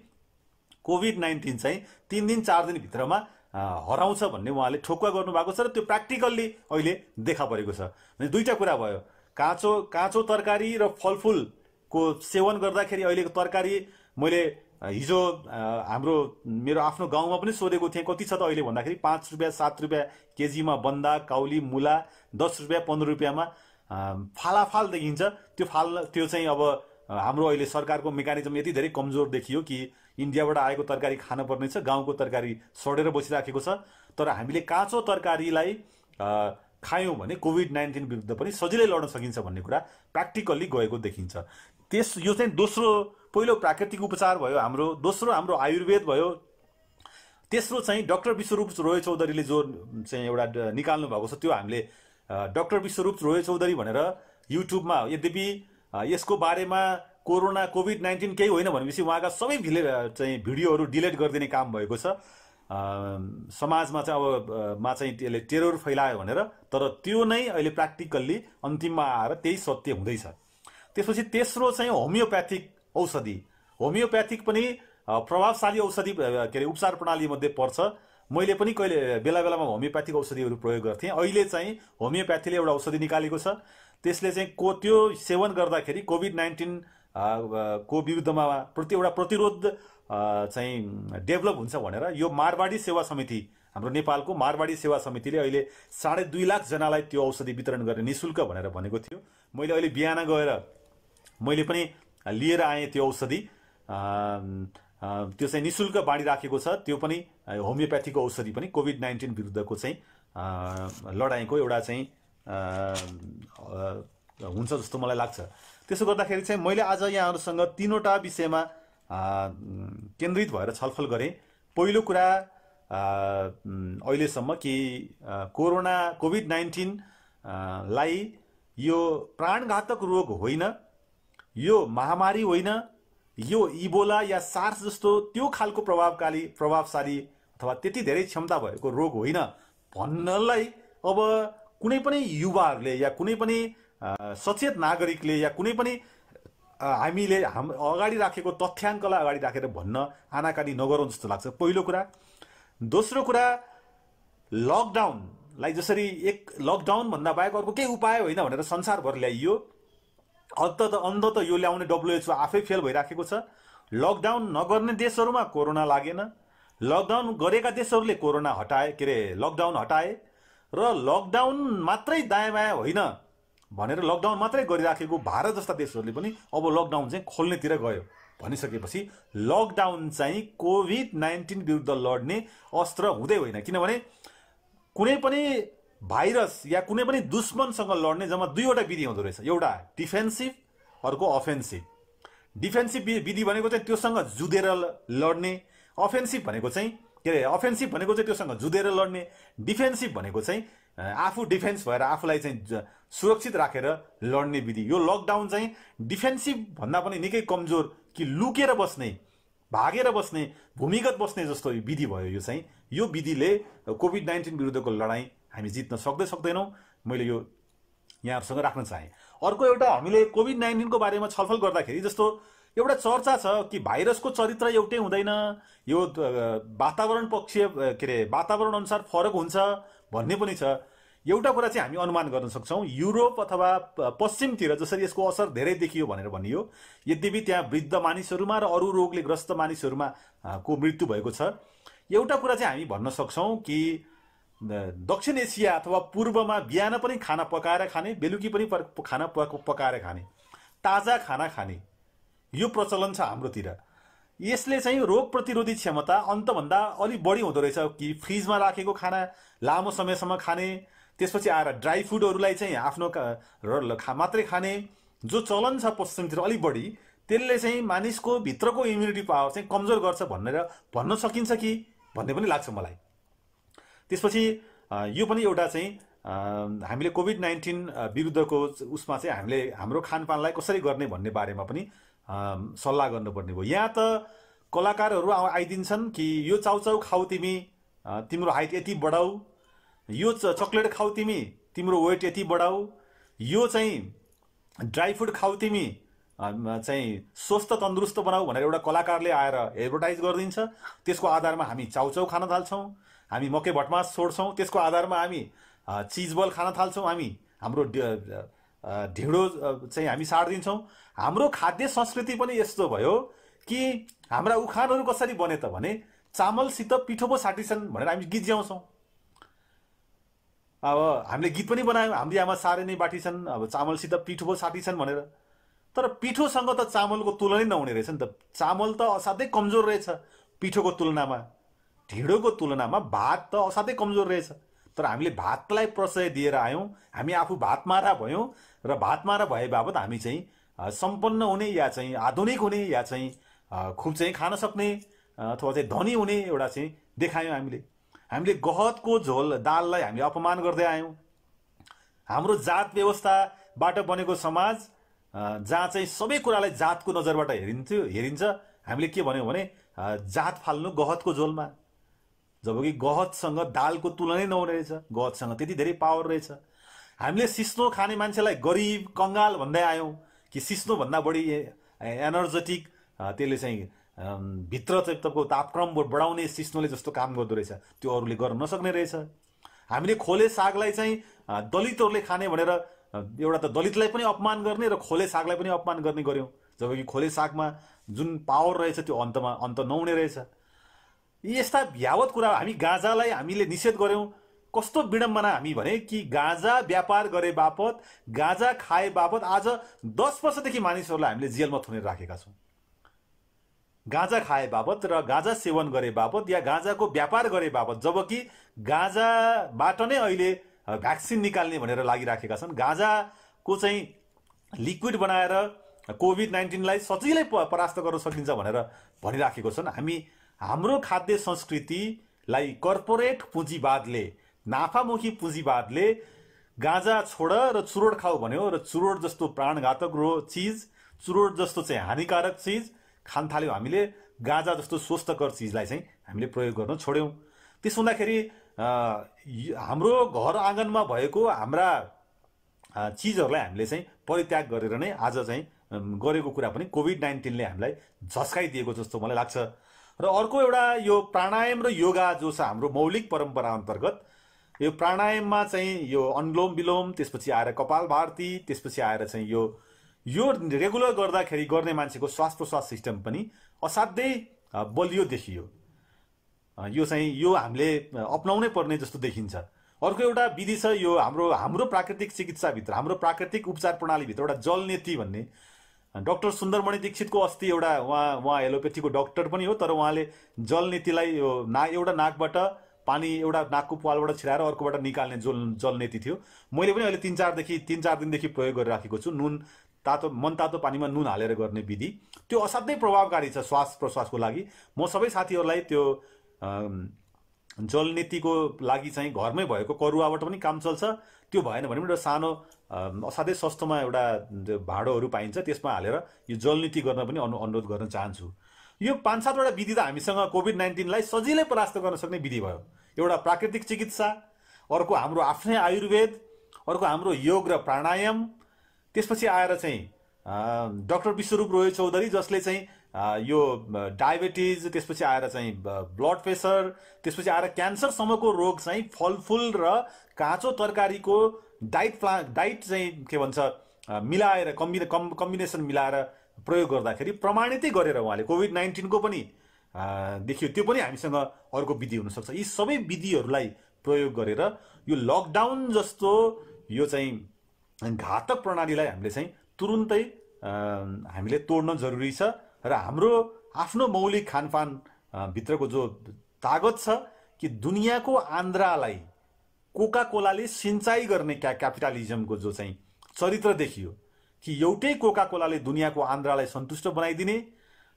कोभिड नाइन्टिन चाहिँ तिन दिन चार दिनभित्रमा हराउँछ भन्ने उहाँले ठोक्वा गर्नुभएको छ र त्यो प्र्याक्टिकल्ली अहिले देखा परेको छ दुईवटा कुरा भयो काँचो काँचो तरकारी र फलफुलको सेवन गर्दाखेरि अहिलेको तरकारी मैले हिजो हाम्रो मेरो आफ्नो गाउँमा पनि सोधेको थिएँ कति छ त अहिले भन्दाखेरि पाँच रुपियाँ सात रुपियाँ केजीमा बन्दा काउली मुला दस रुपियाँ पन्ध्र रुपियाँमा फालाफाल देखिन्छ त्यो फाल त्यो चाहिँ अब हाम्रो अहिले सरकारको मेकानिजम यति धेरै कमजोर देखियो कि इन्डियाबाट आएको तरकारी खानुपर्नेछ गाउँको तरकारी सडेर बसिराखेको छ तर हामीले काँचो तरकारीलाई खायौँ भने कोभिड नाइन्टिन विरुद्ध पनि सजिलै लड्न सकिन्छ भन्ने कुरा प्र्याक्टिकल्ली गएको देखिन्छ त्यस यो चाहिँ दोस्रो पहिलो प्राकृतिक उपचार भयो हाम्रो दोस्रो हाम्रो आयुर्वेद भयो तेस्रो चाहिँ डक्टर विश्वरूप रोय चौधरीले जो चाहिँ एउटा निकाल्नु भएको छ त्यो हामीले डक्टर विश्वरूप रोय चौधरी भनेर युट्युबमा यद्यपि यसको बारेमा कोरोना कोभिड नाइन्टिन केही होइन भनेपछि उहाँका सबै भिले चाहिँ भिडियोहरू डिलिट गरिदिने काम भएको छ समाजमा चाहिँ अब मा चाहिँ त्यसले टेरर फैलायो भनेर तर त्यो नै अहिले प्र्याक्टिकल्ली अन्तिममा आएर त्यही सत्य हुँदैछ त्यसपछि तेस्रो चाहिँ होमियोप्याथिक औषधि होमियोप्याथिक पनि प्रभावशाली औषधि के अरे उपचार प्रणालीमध्ये पर्छ मैले पनि कहिले बेला बेलामा होमियोप्याथिक औषधिहरू प्रयोग गर्थेँ अहिले चाहिँ होमियोप्याथीले एउटा औषधि निकालेको छ त्यसले चाहिँ को त्यो सेवन गर्दाखेरि कोभिड नाइन्टिन को विरुद्धमा प्रति एउटा प्रतिरोध चाहिँ डेभलप हुन्छ भनेर यो मारवाडी सेवा समिति हाम्रो नेपालको मारवाडी सेवा समितिले अहिले साढे दुई लाखजनालाई त्यो औषधि वितरण गर्ने निशुल्क भनेर भनेको थियो मैले अहिले बिहान गएर मैले पनि लिएर आएँ त्यो औषधि त्यो चाहिँ नि शुल्क बाँडिराखेको छ त्यो पनि होमियोप्याथीको औषधि पनि कोभिड नाइन्टिन विरुद्धको चाहिँ लडाइँको एउटा चाहिँ हुन्छ जस्तो मलाई लाग्छ त्यसो गर्दाखेरि चाहिँ मैले आज यहाँहरूसँग तिनवटा विषयमा केन्द्रित भएर छलफल गरेँ पहिलो कुरा अहिलेसम्म कि कोरोना कोभिड नाइन्टिनलाई लाई यो प्राणघातक रोग होइन यो महामारी होइन यो इबोला या सार्स जस्तो त्यो खालको प्रभावकारी प्रभावशाली अथवा त्यति धेरै क्षमता भएको रोग होइन भन्नलाई अब कुनै पनि युवाहरूले या कुनै पनि सचेत नागरिकले या कुनै पनि हामीले हाम अगाडि राखेको तथ्याङ्कलाई अगाडि राखेर भन्न आनाकानी नगरौँ जस्तो लाग्छ पहिलो कुरा दोस्रो कुरा लकडाउनलाई जसरी एक लकडाउनभन्दा बाहेक अर्को केही उपाय होइन भनेर संसारभर ल्याइयो अन्त त अन्त त यो ल्याउने डब्लुएचओ आफै फेल भइराखेको छ लकडाउन नगर्ने देशहरूमा कोरोना लागेन लकडाउन गरेका देशहरूले कोरोना हटाए के अरे लकडाउन हटाए र लकडाउन मात्रै दायाँ बायाँ होइन भनेर लकडाउन मात्रै गरिराखेको भारत जस्ता देशहरूले पनि अब लकडाउन चाहिँ खोल्नेतिर गयो भनिसकेपछि लकडाउन चाहिँ कोभिड नाइन्टिन विरुद्ध लड्ने अस्त्र हुँदै होइन किनभने कुनै पनि भाइरस या कुनै पनि दुश्मनसँग लड्ने जम्मा दुईवटा विधि हुँदो रहेछ एउटा डिफेन्सिभ अर्को अफेन्सिभ डिफेन्सिभ विधि भनेको चाहिँ त्योसँग जुधेर लड्ने अफेन्सिभ भनेको चाहिँ के अरे अफेन्सिभ भनेको चाहिँ त्योसँग जुधेर लड्ने डिफेन्सिभ भनेको चाहिँ आफू डिफेन्स भएर आफूलाई चाहिँ सुरक्षित राखेर लड्ने विधि यो लकडाउन चाहिँ डिफेन्सिभ भन्दा पनि निकै कमजोर कि लुकेर बस्ने भागेर बस्ने भूमिगत बस्ने जस्तो विधि भयो यो चाहिँ यो विधिले कोभिड नाइन्टिन विरुद्धको लडाइँ हामी जित्न सक्दै सक्दैनौँ मैले यो यहाँहरूसँग राख्न चाहेँ अर्को एउटा हामीले कोभिड नाइन्टिनको बारेमा छलफल गर्दाखेरि जस्तो एउटा चर्चा छ कि भाइरसको चरित्र एउटै हुँदैन यो वातावरण पक्षीय के अरे वातावरण अनुसार फरक हुन्छ भन्ने पनि छ एउटा कुरा चाहिँ हामी अनुमान गर्न सक्छौँ युरोप अथवा पश्चिमतिर जसरी यसको असर धेरै देखियो भनेर भनियो यद्यपि त्यहाँ वृद्ध मानिसहरूमा र अरू रोगले ग्रस्त मानिसहरूमा को मृत्यु भएको छ एउटा कुरा चाहिँ हामी भन्न सक्छौँ कि दक्षिण एसिया अथवा पूर्वमा बिहान पनि खाना पकाएर खाने बेलुकी पनि खाना पकाएर खाने ताजा खाना खाने यो प्रचलन छ हाम्रोतिर यसले चाहिँ रोग प्रतिरोधी क्षमता अन्तभन्दा अलिक बढी हुँदो रहेछ कि फ्रिजमा राखेको खाना लामो समयसम्म खाने त्यसपछि आएर ड्राई फुडहरूलाई चाहिँ आफ्नो खा मात्रै खाने जो चलन छ पश्चिमतिर अलिक बढी त्यसले चाहिँ मानिसको भित्रको इम्युनिटी पावर चाहिँ कमजोर गर्छ भनेर भन्न सकिन्छ कि भन्ने पनि लाग्छ मलाई त्यसपछि यो पनि एउटा चाहिँ हामीले कोभिड नाइन्टिन विरुद्धको उसमा चाहिँ हामीले हाम्रो खानपानलाई कसरी गर्ने भन्ने बारेमा पनि सल्लाह गर्नुपर्ने भयो यहाँ त कलाकारहरू आइदिन्छन् कि यो चाउचाउ खाउ तिमी तिम्रो हाइट यति बढाऊ यो चक्लेट खाउ तिमी तिम्रो वेट यति बढाऊ यो चाहिँ ड्राई फ्रुट खाउ तिमी चाहिँ स्वस्थ तन्दुरुस्त बनाऊ भनेर एउटा कलाकारले आएर एडभर्टाइज गरिदिन्छ त्यसको आधारमा हामी चाउचाउ खान थाल्छौँ हामी मकै भटमास छोड्छौँ त्यसको आधारमा हामी चिजबल खान थाल्छौँ हामी हाम्रो ढिँडो चाहिँ हामी साटिदिन्छौँ हाम्रो खाद्य संस्कृति पनि यस्तो भयो कि हाम्रा उखानहरू कसरी बने त भने चामलसित पिठो पो साटिन्छन् भनेर हामी गीत ज्याउँछौँ अब हामीले गीत पनि बनायौँ हाम्रो आमा साह्रै नै छन् अब चामलसित पिठो पो साटिन्छन् भनेर तर पिठोसँग त चामलको तुलनै नहुने रहेछ नि त चामल त असाध्यै कमजोर रहेछ पिठोको तुलनामा ढिँडोको तुलनामा भात त असाध्यै कमजोर रहेछ तर हामीले भातलाई प्रशय दिएर आयौँ हामी आफू भात मारा भयौँ र भातमारा भए बापत हामी चाहिँ सम्पन्न हुने या चाहिँ आधुनिक हुने या चाहिँ खुब चाहिँ खान सक्ने अथवा चाहिँ धनी हुने एउटा चाहिँ देखायौँ हामीले हामीले गहतको झोल दाललाई हामी अपमान गर्दै आयौँ हाम्रो जात व्यवस्थाबाट बनेको समाज जहाँ चाहिँ सबै कुरालाई जातको नजरबाट हेरिन्थ्यो हेरिन्छ हामीले के भन्यौँ भने जात फाल्नु गहतको झोलमा जब कि गहतसँग दालको तुलनै नहुने रहेछ गहतसँग त्यति धेरै पावर रहेछ हामीले सिस्नो खाने मान्छेलाई गरिब कङ्गाल भन्दै आयौँ कि सिस्नोभन्दा बढी एनर्जेटिक त्यसले चाहिँ भित्र चाहिँ तापक्रम बढाउने सिस्नोले जस्तो काम गर्दो रहेछ त्यो अरूले गर्न नसक्ने रहेछ हामीले खोले सागलाई चाहिँ दलितहरूले खाने भनेर एउटा त दलितलाई पनि अपमान गर्ने र खोले सागलाई पनि अपमान गर्ने गऱ्यौँ जबकि खोले सागमा जुन पावर रहेछ त्यो अन्तमा अन्त नहुने रहेछ यस्ता भ्यावत कुरा हामी गाँजालाई हामीले निषेध गऱ्यौँ कस्तो विडम्बना हामी भने कि गाँजा व्यापार गरे बापत गाँजा खाए बापत आज दस वर्षदेखि मानिसहरूलाई हामीले जेलमा थुनेर राखेका छौँ गाँजा खाए बापत र गाँजा सेवन गरे बापत या गाँजाको व्यापार गरे बापत जबकि गाँजाबाट नै अहिले भ्याक्सिन निकाल्ने भनेर लागिराखेका छन् गाँजाको चाहिँ लिक्विड बनाएर कोभिड नाइन्टिनलाई सजिलै परास्त गर्न सकिन्छ भनेर भनिराखेको छन् हामी हाम्रो खाद्य संस्कृतिलाई कर्पोरेट पुँजीवादले नाफामुखी पुँजीवादले गाँजा छोड र चुरोड खाऊ भन्यो र चुरोड जस्तो प्राणघातक रो चिज चुरोड जस्तो चाहिँ हानिकारक चिज खान थाल्यौँ हामीले गाँजा जस्तो स्वस्थकर चिजलाई चाहिँ हामीले प्रयोग गर्न छोड्यौँ त्यस हुँदाखेरि हाम्रो घर आँगनमा भएको हाम्रा चिजहरूलाई हामीले चाहिँ परित्याग गरेर नै आज चाहिँ गरेको कुरा पनि कोभिड नाइन्टिनले हामीलाई झस्काइदिएको जस्तो मलाई लाग्छ र अर्को एउटा यो प्राणायाम र योगा जो छ हाम्रो मौलिक परम्परा अन्तर्गत यो प्राणायाममा चाहिँ यो अनुलोम विलोम त्यसपछि आएर कपाल भारती त्यसपछि आएर चाहिँ यो यो रेगुलर गर्दाखेरि गर्ने मान्छेको श्वास प्रश्वास सिस्टम पनि असाध्यै बलियो देखियो यो चाहिँ यो हामीले अप्नाउनै पर्ने जस्तो देखिन्छ अर्को एउटा विधि छ यो हाम्रो हाम्रो प्राकृतिक चिकित्साभित्र हाम्रो प्राकृतिक उपचार प्रणालीभित्र एउटा नेति भन्ने डक्टर सुन्दरमणि दीक्षितको अस्ति एउटा उहाँ उहाँ एलोपेथीको डक्टर पनि हो तर उहाँले जलनीतिलाई यो ना एउटा नाकबाट पानी एउटा नाकको पालबाट छिराएर अर्कोबाट निकाल्ने जल नीति थियो मैले पनि अहिले तिन चारदेखि तिन चार दिनदेखि प्रयोग गरिराखेको छु नुन तातो मन तातो पानीमा नुन हालेर गर्ने विधि त्यो असाध्यै प्रभावकारी छ श्वास प्रश्वासको लागि म सबै साथीहरूलाई त्यो जल नीतिको लागि चाहिँ घरमै भएको करुवाबाट पनि काम चल्छ त्यो भएन भने पनि एउटा सानो असाध्यै सस्तोमा एउटा भाँडोहरू पाइन्छ त्यसमा हालेर यो जलनीति गर्न पनि अनु अनुरोध गर्न चाहन्छु यो पाँच सातवटा विधि त हामीसँग कोभिड नाइन्टिनलाई सजिलै परास्त गर्न सक्ने विधि भयो एउटा प्राकृतिक चिकित्सा अर्को हाम्रो आफ्नै आयुर्वेद अर्को हाम्रो योग र प्राणायाम त्यसपछि आएर चाहिँ डक्टर विश्वरूप रोय चौधरी जसले चाहिँ यो डायबिटिज त्यसपछि आएर चाहिँ ब्लड प्रेसर त्यसपछि आएर क्यान्सरसम्मको रोग चाहिँ फलफुल र काँचो तरकारीको डाइट प्ला डाइट चाहिँ के भन्छ मिलाएर कम्बि कम् कम्बिनेसन मिलाएर प्रयोग गर्दाखेरि प्रमाणितै गरेर उहाँले कोभिड नाइन्टिनको पनि देखियो त्यो पनि हामीसँग अर्को विधि हुनसक्छ यी सबै विधिहरूलाई प्रयोग गरेर यो लकडाउन जस्तो यो चाहिँ घातक प्रणालीलाई हामीले चाहिँ तुरुन्तै हामीले तोड्न जरुरी छ र हाम्रो आफ्नो मौलिक खानपान भित्रको जो तागत छ कि दुनियाँको आन्द्रालाई कोका कोलाले सिँचाइ गर्ने क्या क्यापिटालिजमको जो चाहिँ चरित्र देखियो कि एउटै कोका कोलाले दुनियाँको आन्द्रालाई सन्तुष्ट बनाइदिने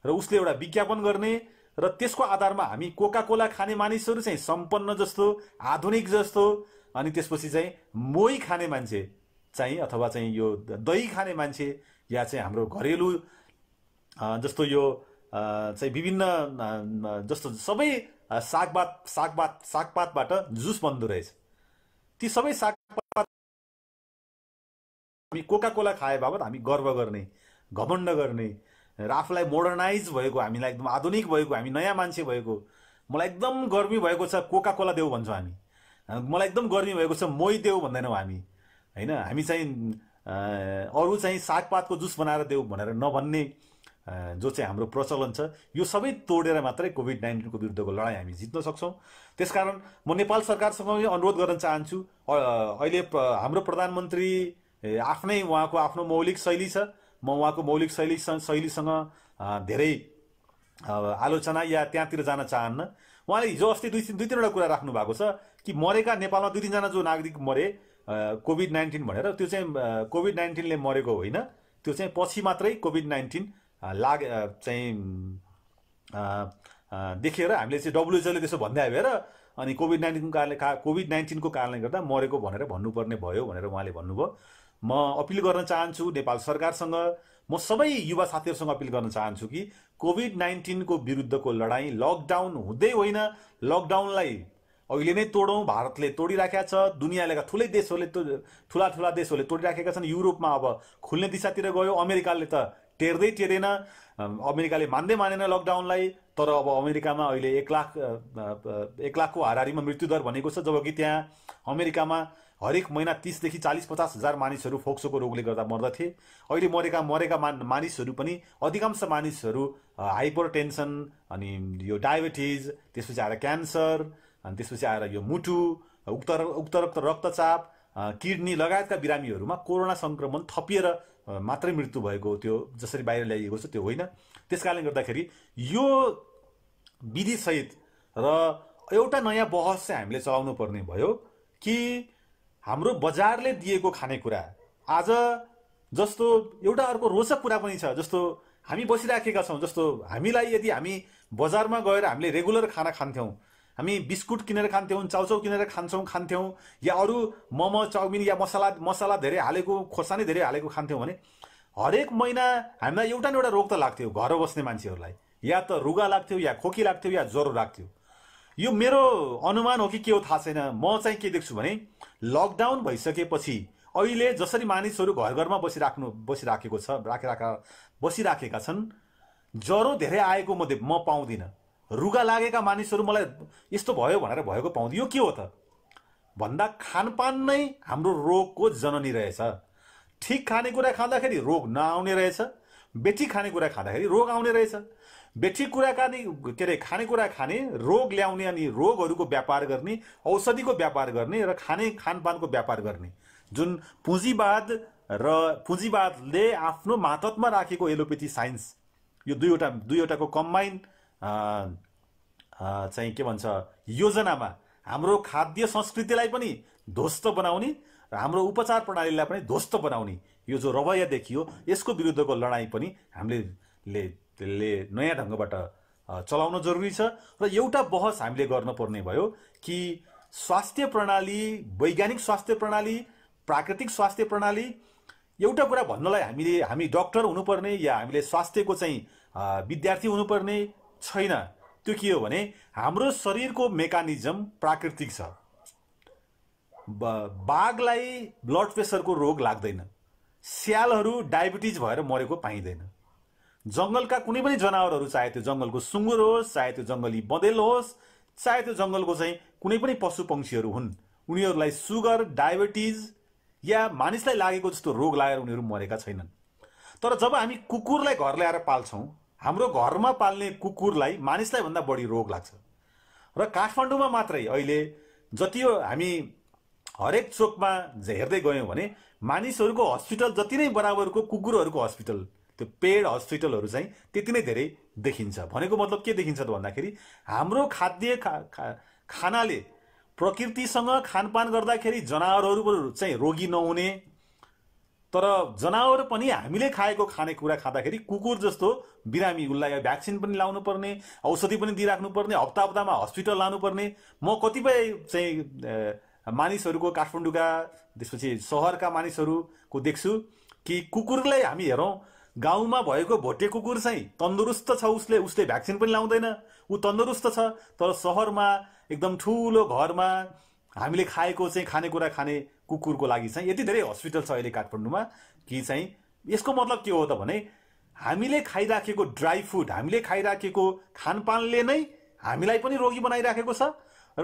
र उसले एउटा विज्ञापन गर्ने र त्यसको आधारमा हामी कोका कोला खाने मानिसहरू चाहिँ सम्पन्न जस्तो आधुनिक जस्तो अनि त्यसपछि चाहिँ मोही खाने मान्छे चाहिँ अथवा चाहिँ यो दही खाने मान्छे या चाहिँ हाम्रो घरेलु जस्तो यो चाहिँ विभिन्न जस्तो सबै सागपात सागपात सागपातबाट जुस बन्दो रहेछ ती सबै साग हामी कोका कोला खाए बापत हामी गर्व गर्ने घमण्ड गर्ने र आफूलाई मोडर्नाइज भएको हामीलाई एकदम आधुनिक भएको हामी नयाँ मान्छे भएको मलाई एकदम गर्मी भएको छ कोका कोला देऊ भन्छौँ हामी मलाई एकदम गर्मी भएको छ मोही देऊ भन्दैनौँ हामी होइन हामी चाहिँ अरू चाहिँ सागपातको जुस बनाएर देऊ भनेर नभन्ने जो चाहिँ हाम्रो प्रचलन छ यो सबै तोडेर मात्रै कोभिड नाइन्टिनको विरुद्धको लडाइँ हामी जित्न सक्छौँ त्यसकारण म नेपाल सरकारसँग अनुरोध गर्न चाहन्छु अहिले हाम्रो प्रधानमन्त्री आफ्नै उहाँको आफ्नो मौलिक शैली छ म उहाँको मौलिक शैली शैलीसँग धेरै आलोचना या त्यहाँतिर जान चाहन्न उहाँले हिजो अस्ति दुई तिन दुई तिनवटा कुरा राख्नु भएको छ कि मरेका नेपालमा दुई तिनजना जो नागरिक मरे कोभिड नाइन्टिन भनेर त्यो चाहिँ कोभिड नाइन्टिनले मरेको होइन त्यो चाहिँ पछि मात्रै कोभिड नाइन्टिन लाग चाहिँ देखेर हामीले चाहिँ डब्लुएचओले त्यसो भन्दै आएर अनि कोभिड नाइन्टिनको कारणले कोभिड नाइन्टिनको कारणले गर्दा मरेको भनेर भन्नुपर्ने भयो भनेर उहाँले भन्नुभयो म अपिल गर्न चाहन्छु नेपाल सरकारसँग म सबै युवा साथीहरूसँग अपिल गर्न चाहन्छु कि कोभिड नाइन्टिनको विरुद्धको लडाइँ लकडाउन हुँदै होइन लकडाउनलाई अहिले नै तोडौँ भारतले तोडिराखेका छ दुनियाँका ठुलै देशहरूले ठुला ठुला देशहरूले तोडिराखेका छन् युरोपमा अब खुल्ने दिशातिर गयो अमेरिकाले त टेर्दै टेरेन अमेरिकाले मान्दै मानेन लकडाउनलाई तर अब अमेरिकामा अहिले एक लाख एक लाखको हाराहारीमा मृत्युदर भनेको छ जबकि त्यहाँ अमेरिकामा हरेक महिना तिसदेखि चालिस पचास हजार मानिसहरू फोक्सोको रोगले गर्दा मर्दथे अहिले मरेका मरेका मान मानिसहरू पनि अधिकांश मानिसहरू हाइपर टेन्सन अनि यो डायबिटिज त्यसपछि आएर क्यान्सर अनि त्यसपछि आएर यो मुटु उक्त उक्तरोक्त रक्तचाप किडनी लगायतका बिरामीहरूमा कोरोना सङ्क्रमण थपिएर मात्रै मृत्यु भएको त्यो जसरी बाहिर ल्याइएको छ त्यो होइन त्यस कारणले गर्दाखेरि यो विधिसहित र एउटा नयाँ बहस चाहिँ हामीले चलाउनु पर्ने भयो कि हाम्रो बजारले दिएको खानेकुरा आज जस्तो एउटा अर्को रोचक कुरा पनि छ जस्तो हामी बसिराखेका छौँ जस्तो हामीलाई यदि हामी बजारमा गएर हामीले रेगुलर खाना खान्थ्यौँ हामी बिस्कुट किनेर खान्थ्यौँ चाउचाउ किनेर खान्छौँ खान्थ्यौँ या अरू मोमो चाउमिन या मसाला मसाला धेरै हालेको खोर्सानी धेरै हालेको खान्थ्यौँ भने हरेक महिना हामीलाई एउटा न एउटा रोग त लाग्थ्यो घर बस्ने मान्छेहरूलाई या त रुगा लाग्थ्यो या खोकी लाग्थ्यो या ज्वरो लाग्थ्यो यो मेरो अनुमान हो कि के हो थाहा छैन म चाहिँ के देख्छु भने लकडाउन भइसकेपछि अहिले जसरी मानिसहरू घर घरमा बसिराख्नु बसिराखेको छ राखिराखेका बसिराखेका छन् ज्वरो धेरै आएको म म पाउँदिनँ रुगा लागेका मानिसहरू मलाई यस्तो भयो भनेर भएको पाउँदिनँ यो के हो त भन्दा खानपान नै हाम्रो रोगको जननी रहेछ ठिक खानेकुरा खाँदाखेरि रोग नआउने रहेछ बेठी खानेकुरा खाँदाखेरि रोग आउने रहेछ बेठी कुराकानी के अरे खानेकुरा खाने रोग ल्याउने अनि रोगहरूको व्यापार गर्ने औषधिको व्यापार गर्ने र खाने खानपानको व्यापार गर्ने जुन पुँजीवाद र पुँजीवादले आफ्नो मातत्मा राखेको एलोपेथी साइन्स यो दुईवटा दुईवटाको कम्बाइन चाहिँ के भन्छ योजनामा हाम्रो खाद्य संस्कृतिलाई पनि ध्वस्त बनाउने र हाम्रो उपचार प्रणालीलाई पनि ध्वस्त बनाउने यो जो रवैया देखियो यसको विरुद्धको लडाइँ पनि हामीले त्यसले नयाँ ढङ्गबाट चलाउन जरुरी छ र एउटा बहस हामीले गर्न पर्ने भयो कि स्वास्थ्य प्रणाली वैज्ञानिक स्वास्थ्य प्रणाली प्राकृतिक स्वास्थ्य प्रणाली एउटा कुरा भन्नलाई हामीले हामी डक्टर हुनुपर्ने या हामीले स्वास्थ्यको चाहिँ विद्यार्थी हुनुपर्ने छैन त्यो के हो भने हाम्रो शरीरको मेकानिजम प्राकृतिक छ बाघलाई ब्लड प्रेसरको रोग लाग्दैन स्यालहरू डायबिटिज भएर मरेको पाइँदैन जङ्गलका कुनै पनि जनावरहरू चाहे त्यो जङ्गलको सुँगुर होस् चाहे त्यो जङ्गली बँदेल होस् चाहे त्यो जङ्गलको चाहिँ कुनै पनि पशु पक्षीहरू हुन् उनीहरूलाई सुगर डायबेटिज या मानिसलाई लागेको जस्तो रोग लागेर उनीहरू मरेका छैनन् तर जब हामी कुकुरलाई घर ल्याएर पाल्छौँ हाम्रो घरमा पाल्ने कुकुरलाई मानिसलाई भन्दा बढी रोग लाग्छ र काठमाडौँमा मात्रै अहिले जति हामी हरेक चोकमा हेर्दै गयौँ भने मानिसहरूको हस्पिटल जति नै बराबरको कुकुरहरूको हस्पिटल त्यो पेड हस्पिटलहरू चाहिँ त्यति नै धेरै देखिन्छ भनेको मतलब के देखिन्छ त भन्दाखेरि हाम्रो खाद्य खा खा खानाले प्रकृतिसँग खानपान गर्दाखेरि जनावरहरू चाहिँ रोगी नहुने तर जनावर पनि हामीले खाएको खानेकुरा खाँदाखेरि कुकुर जस्तो बिरामी उसलाई भ्याक्सिन पनि लाउनु पर्ने औषधि पनि दिइराख्नु पर्ने हप्ता हप्तामा हस्पिटल लानुपर्ने म कतिपय चाहिँ मानिसहरूको काठमाडौँका त्यसपछि सहरका मानिसहरूको देख्छु कि कुकुरलाई हामी हेरौँ गाउँमा भएको भोटे कुकुर चाहिँ तन्दुरुस्त छ उसले उसले भ्याक्सिन पनि लाउँदैन ऊ तन्दुरुस्त छ तर सहरमा एकदम ठुलो घरमा हामीले खाएको चाहिँ खानेकुरा खाने कुकुरको लागि चाहिँ यति धेरै हस्पिटल छ अहिले काठमाडौँमा कि चाहिँ यसको मतलब के हो त भने हामीले खाइराखेको ड्राई फुड हामीले खाइराखेको खानपानले नै हामीलाई पनि रोगी बनाइराखेको छ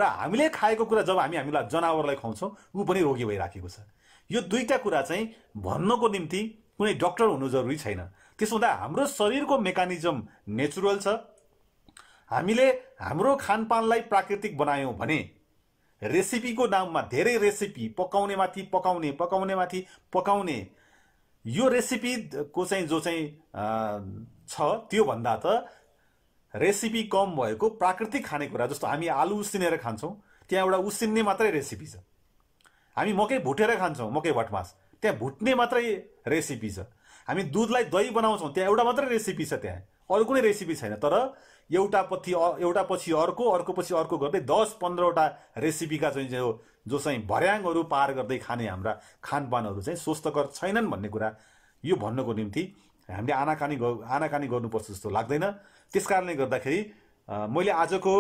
र हामीले खाएको कुरा जब हामी हामीलाई जनावरलाई खुवाउँछौँ ऊ पनि रोगी भइराखेको छ यो दुईवटा कुरा चाहिँ भन्नको निम्ति कुनै डक्टर हुनु जरुरी छैन त्यसो हुँदा हाम्रो शरीरको मेकानिजम नेचुरल छ हामीले हाम्रो खानपानलाई प्राकृतिक बनायौँ भने रेसिपीको नाममा धेरै रेसिपी पकाउने माथि पकाउने पकाउने माथि पकाउने यो रेसिपी को चाहिँ जो चाहिँ छ त्योभन्दा त रेसिपी कम भएको प्राकृतिक खानेकुरा जस्तो हामी आलु उसिनेर खान्छौँ त्यहाँ एउटा उसिन्ने मात्रै रेसिपी छ हामी मकै भुटेर खान्छौँ मकै भटमास त्यहाँ भुट्ने मात्रै रेसिपी छ हामी दुधलाई दही बनाउँछौँ त्यहाँ एउटा मात्रै रेसिपी छ त्यहाँ अरू कुनै रेसिपी छैन तर एउटा पछि एउटा पछि अर्को अर्को पछि अर्को गर्दै दस पन्ध्रवटा रेसिपीका चाहिँ जो जो चाहिँ भर्याङहरू पार गर्दै खाने हाम्रा खानपानहरू चाहिँ स्वस्थकर छैनन् भन्ने कुरा यो भन्नको निम्ति हामीले आनाकानी आनाकानी गर्नुपर्छ जस्तो लाग्दैन त्यस कारणले गर्दाखेरि मैले आजको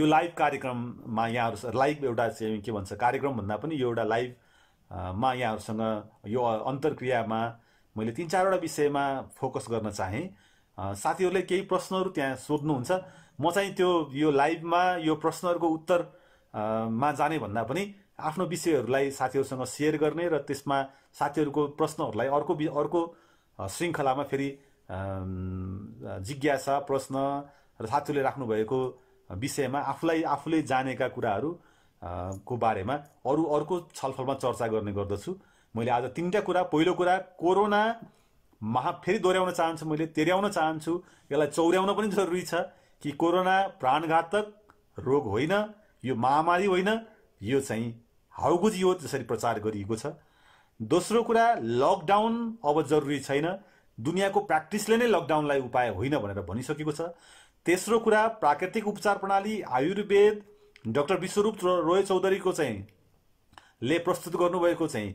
यो लाइभ कार्यक्रममा यहाँहरू लाइभ एउटा चाहिँ के भन्छ कार्यक्रम भन्दा पनि यो एउटा लाइभ मा यहाँहरूसँग यो अन्तर्क्रियामा मैले तिन चारवटा विषयमा फोकस गर्न चाहेँ साथीहरूले केही प्रश्नहरू त्यहाँ सोध्नुहुन्छ म चाहिँ त्यो यो लाइभमा यो प्रश्नहरूको उत्तर मा जाने भन्दा पनि आफ्नो विषयहरूलाई साथीहरूसँग सेयर गर्ने र त्यसमा साथीहरूको प्रश्नहरूलाई अर्को अर्को श्रृङ्खलामा फेरि जिज्ञासा प्रश्न र साथीहरूले राख्नुभएको विषयमा आफूलाई आफूले जानेका कुराहरू को बारेमा अरू अर्को छलफलमा चर्चा गर्ने गर्दछु मैले आज तिनवटा कुरा पहिलो कुरा कोरोना महा फेरि दोहोऱ्याउन चाहन्छु मैले तेर्याउन चाहन्छु यसलाई चौर्याउन पनि जरुरी छ कि कोरोना प्राणघातक रोग होइन यो महामारी होइन यो चाहिँ हाउगुजी हो जसरी प्रचार गरिएको छ दोस्रो कुरा लकडाउन अब जरुरी छैन दुनियाँको प्र्याक्टिसले नै लकडाउनलाई उपाय होइन भनेर भनिसकेको छ तेस्रो कुरा प्राकृतिक उपचार प्रणाली आयुर्वेद डक्टर विश्वरूप रोय चौधरीको चाहिँ ले प्रस्तुत गर्नुभएको चाहिँ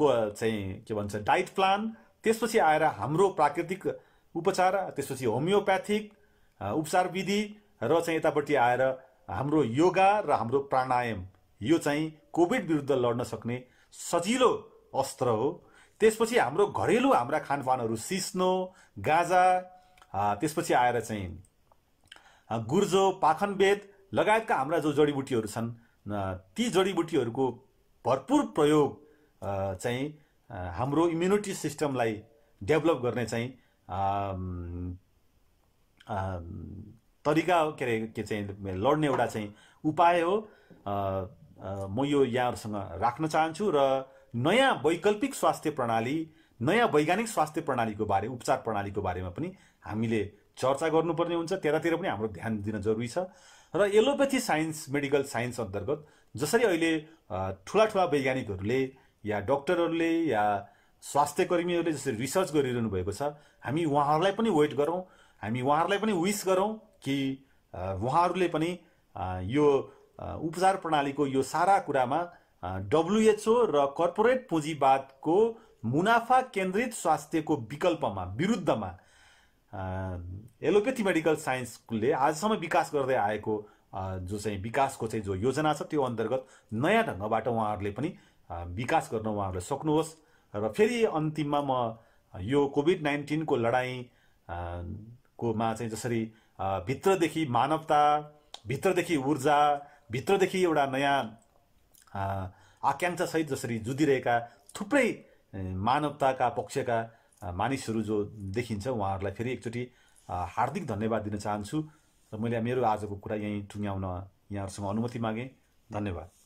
को चाहिँ के भन्छ डाइट प्लान त्यसपछि आएर हाम्रो प्राकृतिक उपचार त्यसपछि होमियोप्याथिक उपचार विधि र चाहिँ यतापट्टि आएर हाम्रो योगा र हाम्रो प्राणायाम यो चाहिँ कोभिड विरुद्ध लड्न सक्ने सजिलो अस्त्र हो त्यसपछि हाम्रो घरेलु हाम्रा खानपानहरू सिस्नो गाजा त्यसपछि आएर चाहिँ गुर्जो पाखनबेद लगायतका हाम्रा जो जडीबुटीहरू छन् ती जडीबुटीहरूको भरपुर प्रयोग चाहिँ हाम्रो इम्युनिटी सिस्टमलाई डेभलप गर्ने चाहिँ तरिका के अरे के चाहिँ लड्ने एउटा चाहिँ उपाय हो म यो यहाँहरूसँग राख्न चाहन्छु र नयाँ वैकल्पिक स्वास्थ्य प्रणाली नयाँ वैज्ञानिक स्वास्थ्य प्रणालीको बारे उपचार प्रणालीको बारेमा पनि हामीले चर्चा गर्नुपर्ने हुन्छ त्यतातिर पनि हाम्रो ध्यान दिन जरुरी छ र एलोप्याथी साइन्स मेडिकल साइन्स अन्तर्गत जसरी अहिले ठुला ठुला वैज्ञानिकहरूले या डक्टरहरूले या स्वास्थ्य कर्मीहरूले जसरी रिसर्च गरिरहनु भएको छ हामी उहाँहरूलाई पनि वेट गरौँ हामी उहाँहरूलाई पनि विस गरौँ कि उहाँहरूले पनि यो उपचार प्रणालीको यो सारा कुरामा डब्लुएचओ र कर्पोरेट पुँजीवादको मुनाफा केन्द्रित स्वास्थ्यको विकल्पमा विरुद्धमा एलोपेथी मेडिकल साइन्स स्कुलले आजसम्म विकास गर्दै आएको जो चाहिँ विकासको चाहिँ जो योजना छ त्यो अन्तर्गत नयाँ ढङ्गबाट उहाँहरूले पनि विकास गर्न उहाँहरूले सक्नुहोस् र फेरि अन्तिममा म यो कोभिड नाइन्टिनको लडाइँ कोमा चाहिँ जसरी भित्रदेखि मानवता भित्रदेखि ऊर्जा भित्रदेखि एउटा नयाँ आकाङ्क्षासहित जसरी जुधिरहेका थुप्रै मानवताका पक्षका मानिसहरू जो देखिन्छ उहाँहरूलाई फेरि एकचोटि हार्दिक धन्यवाद दिन चाहन्छु र मैले मेरो आजको कुरा यहीँ टुङ्ग्याउन यहाँहरूसँग अनुमति मागेँ धन्यवाद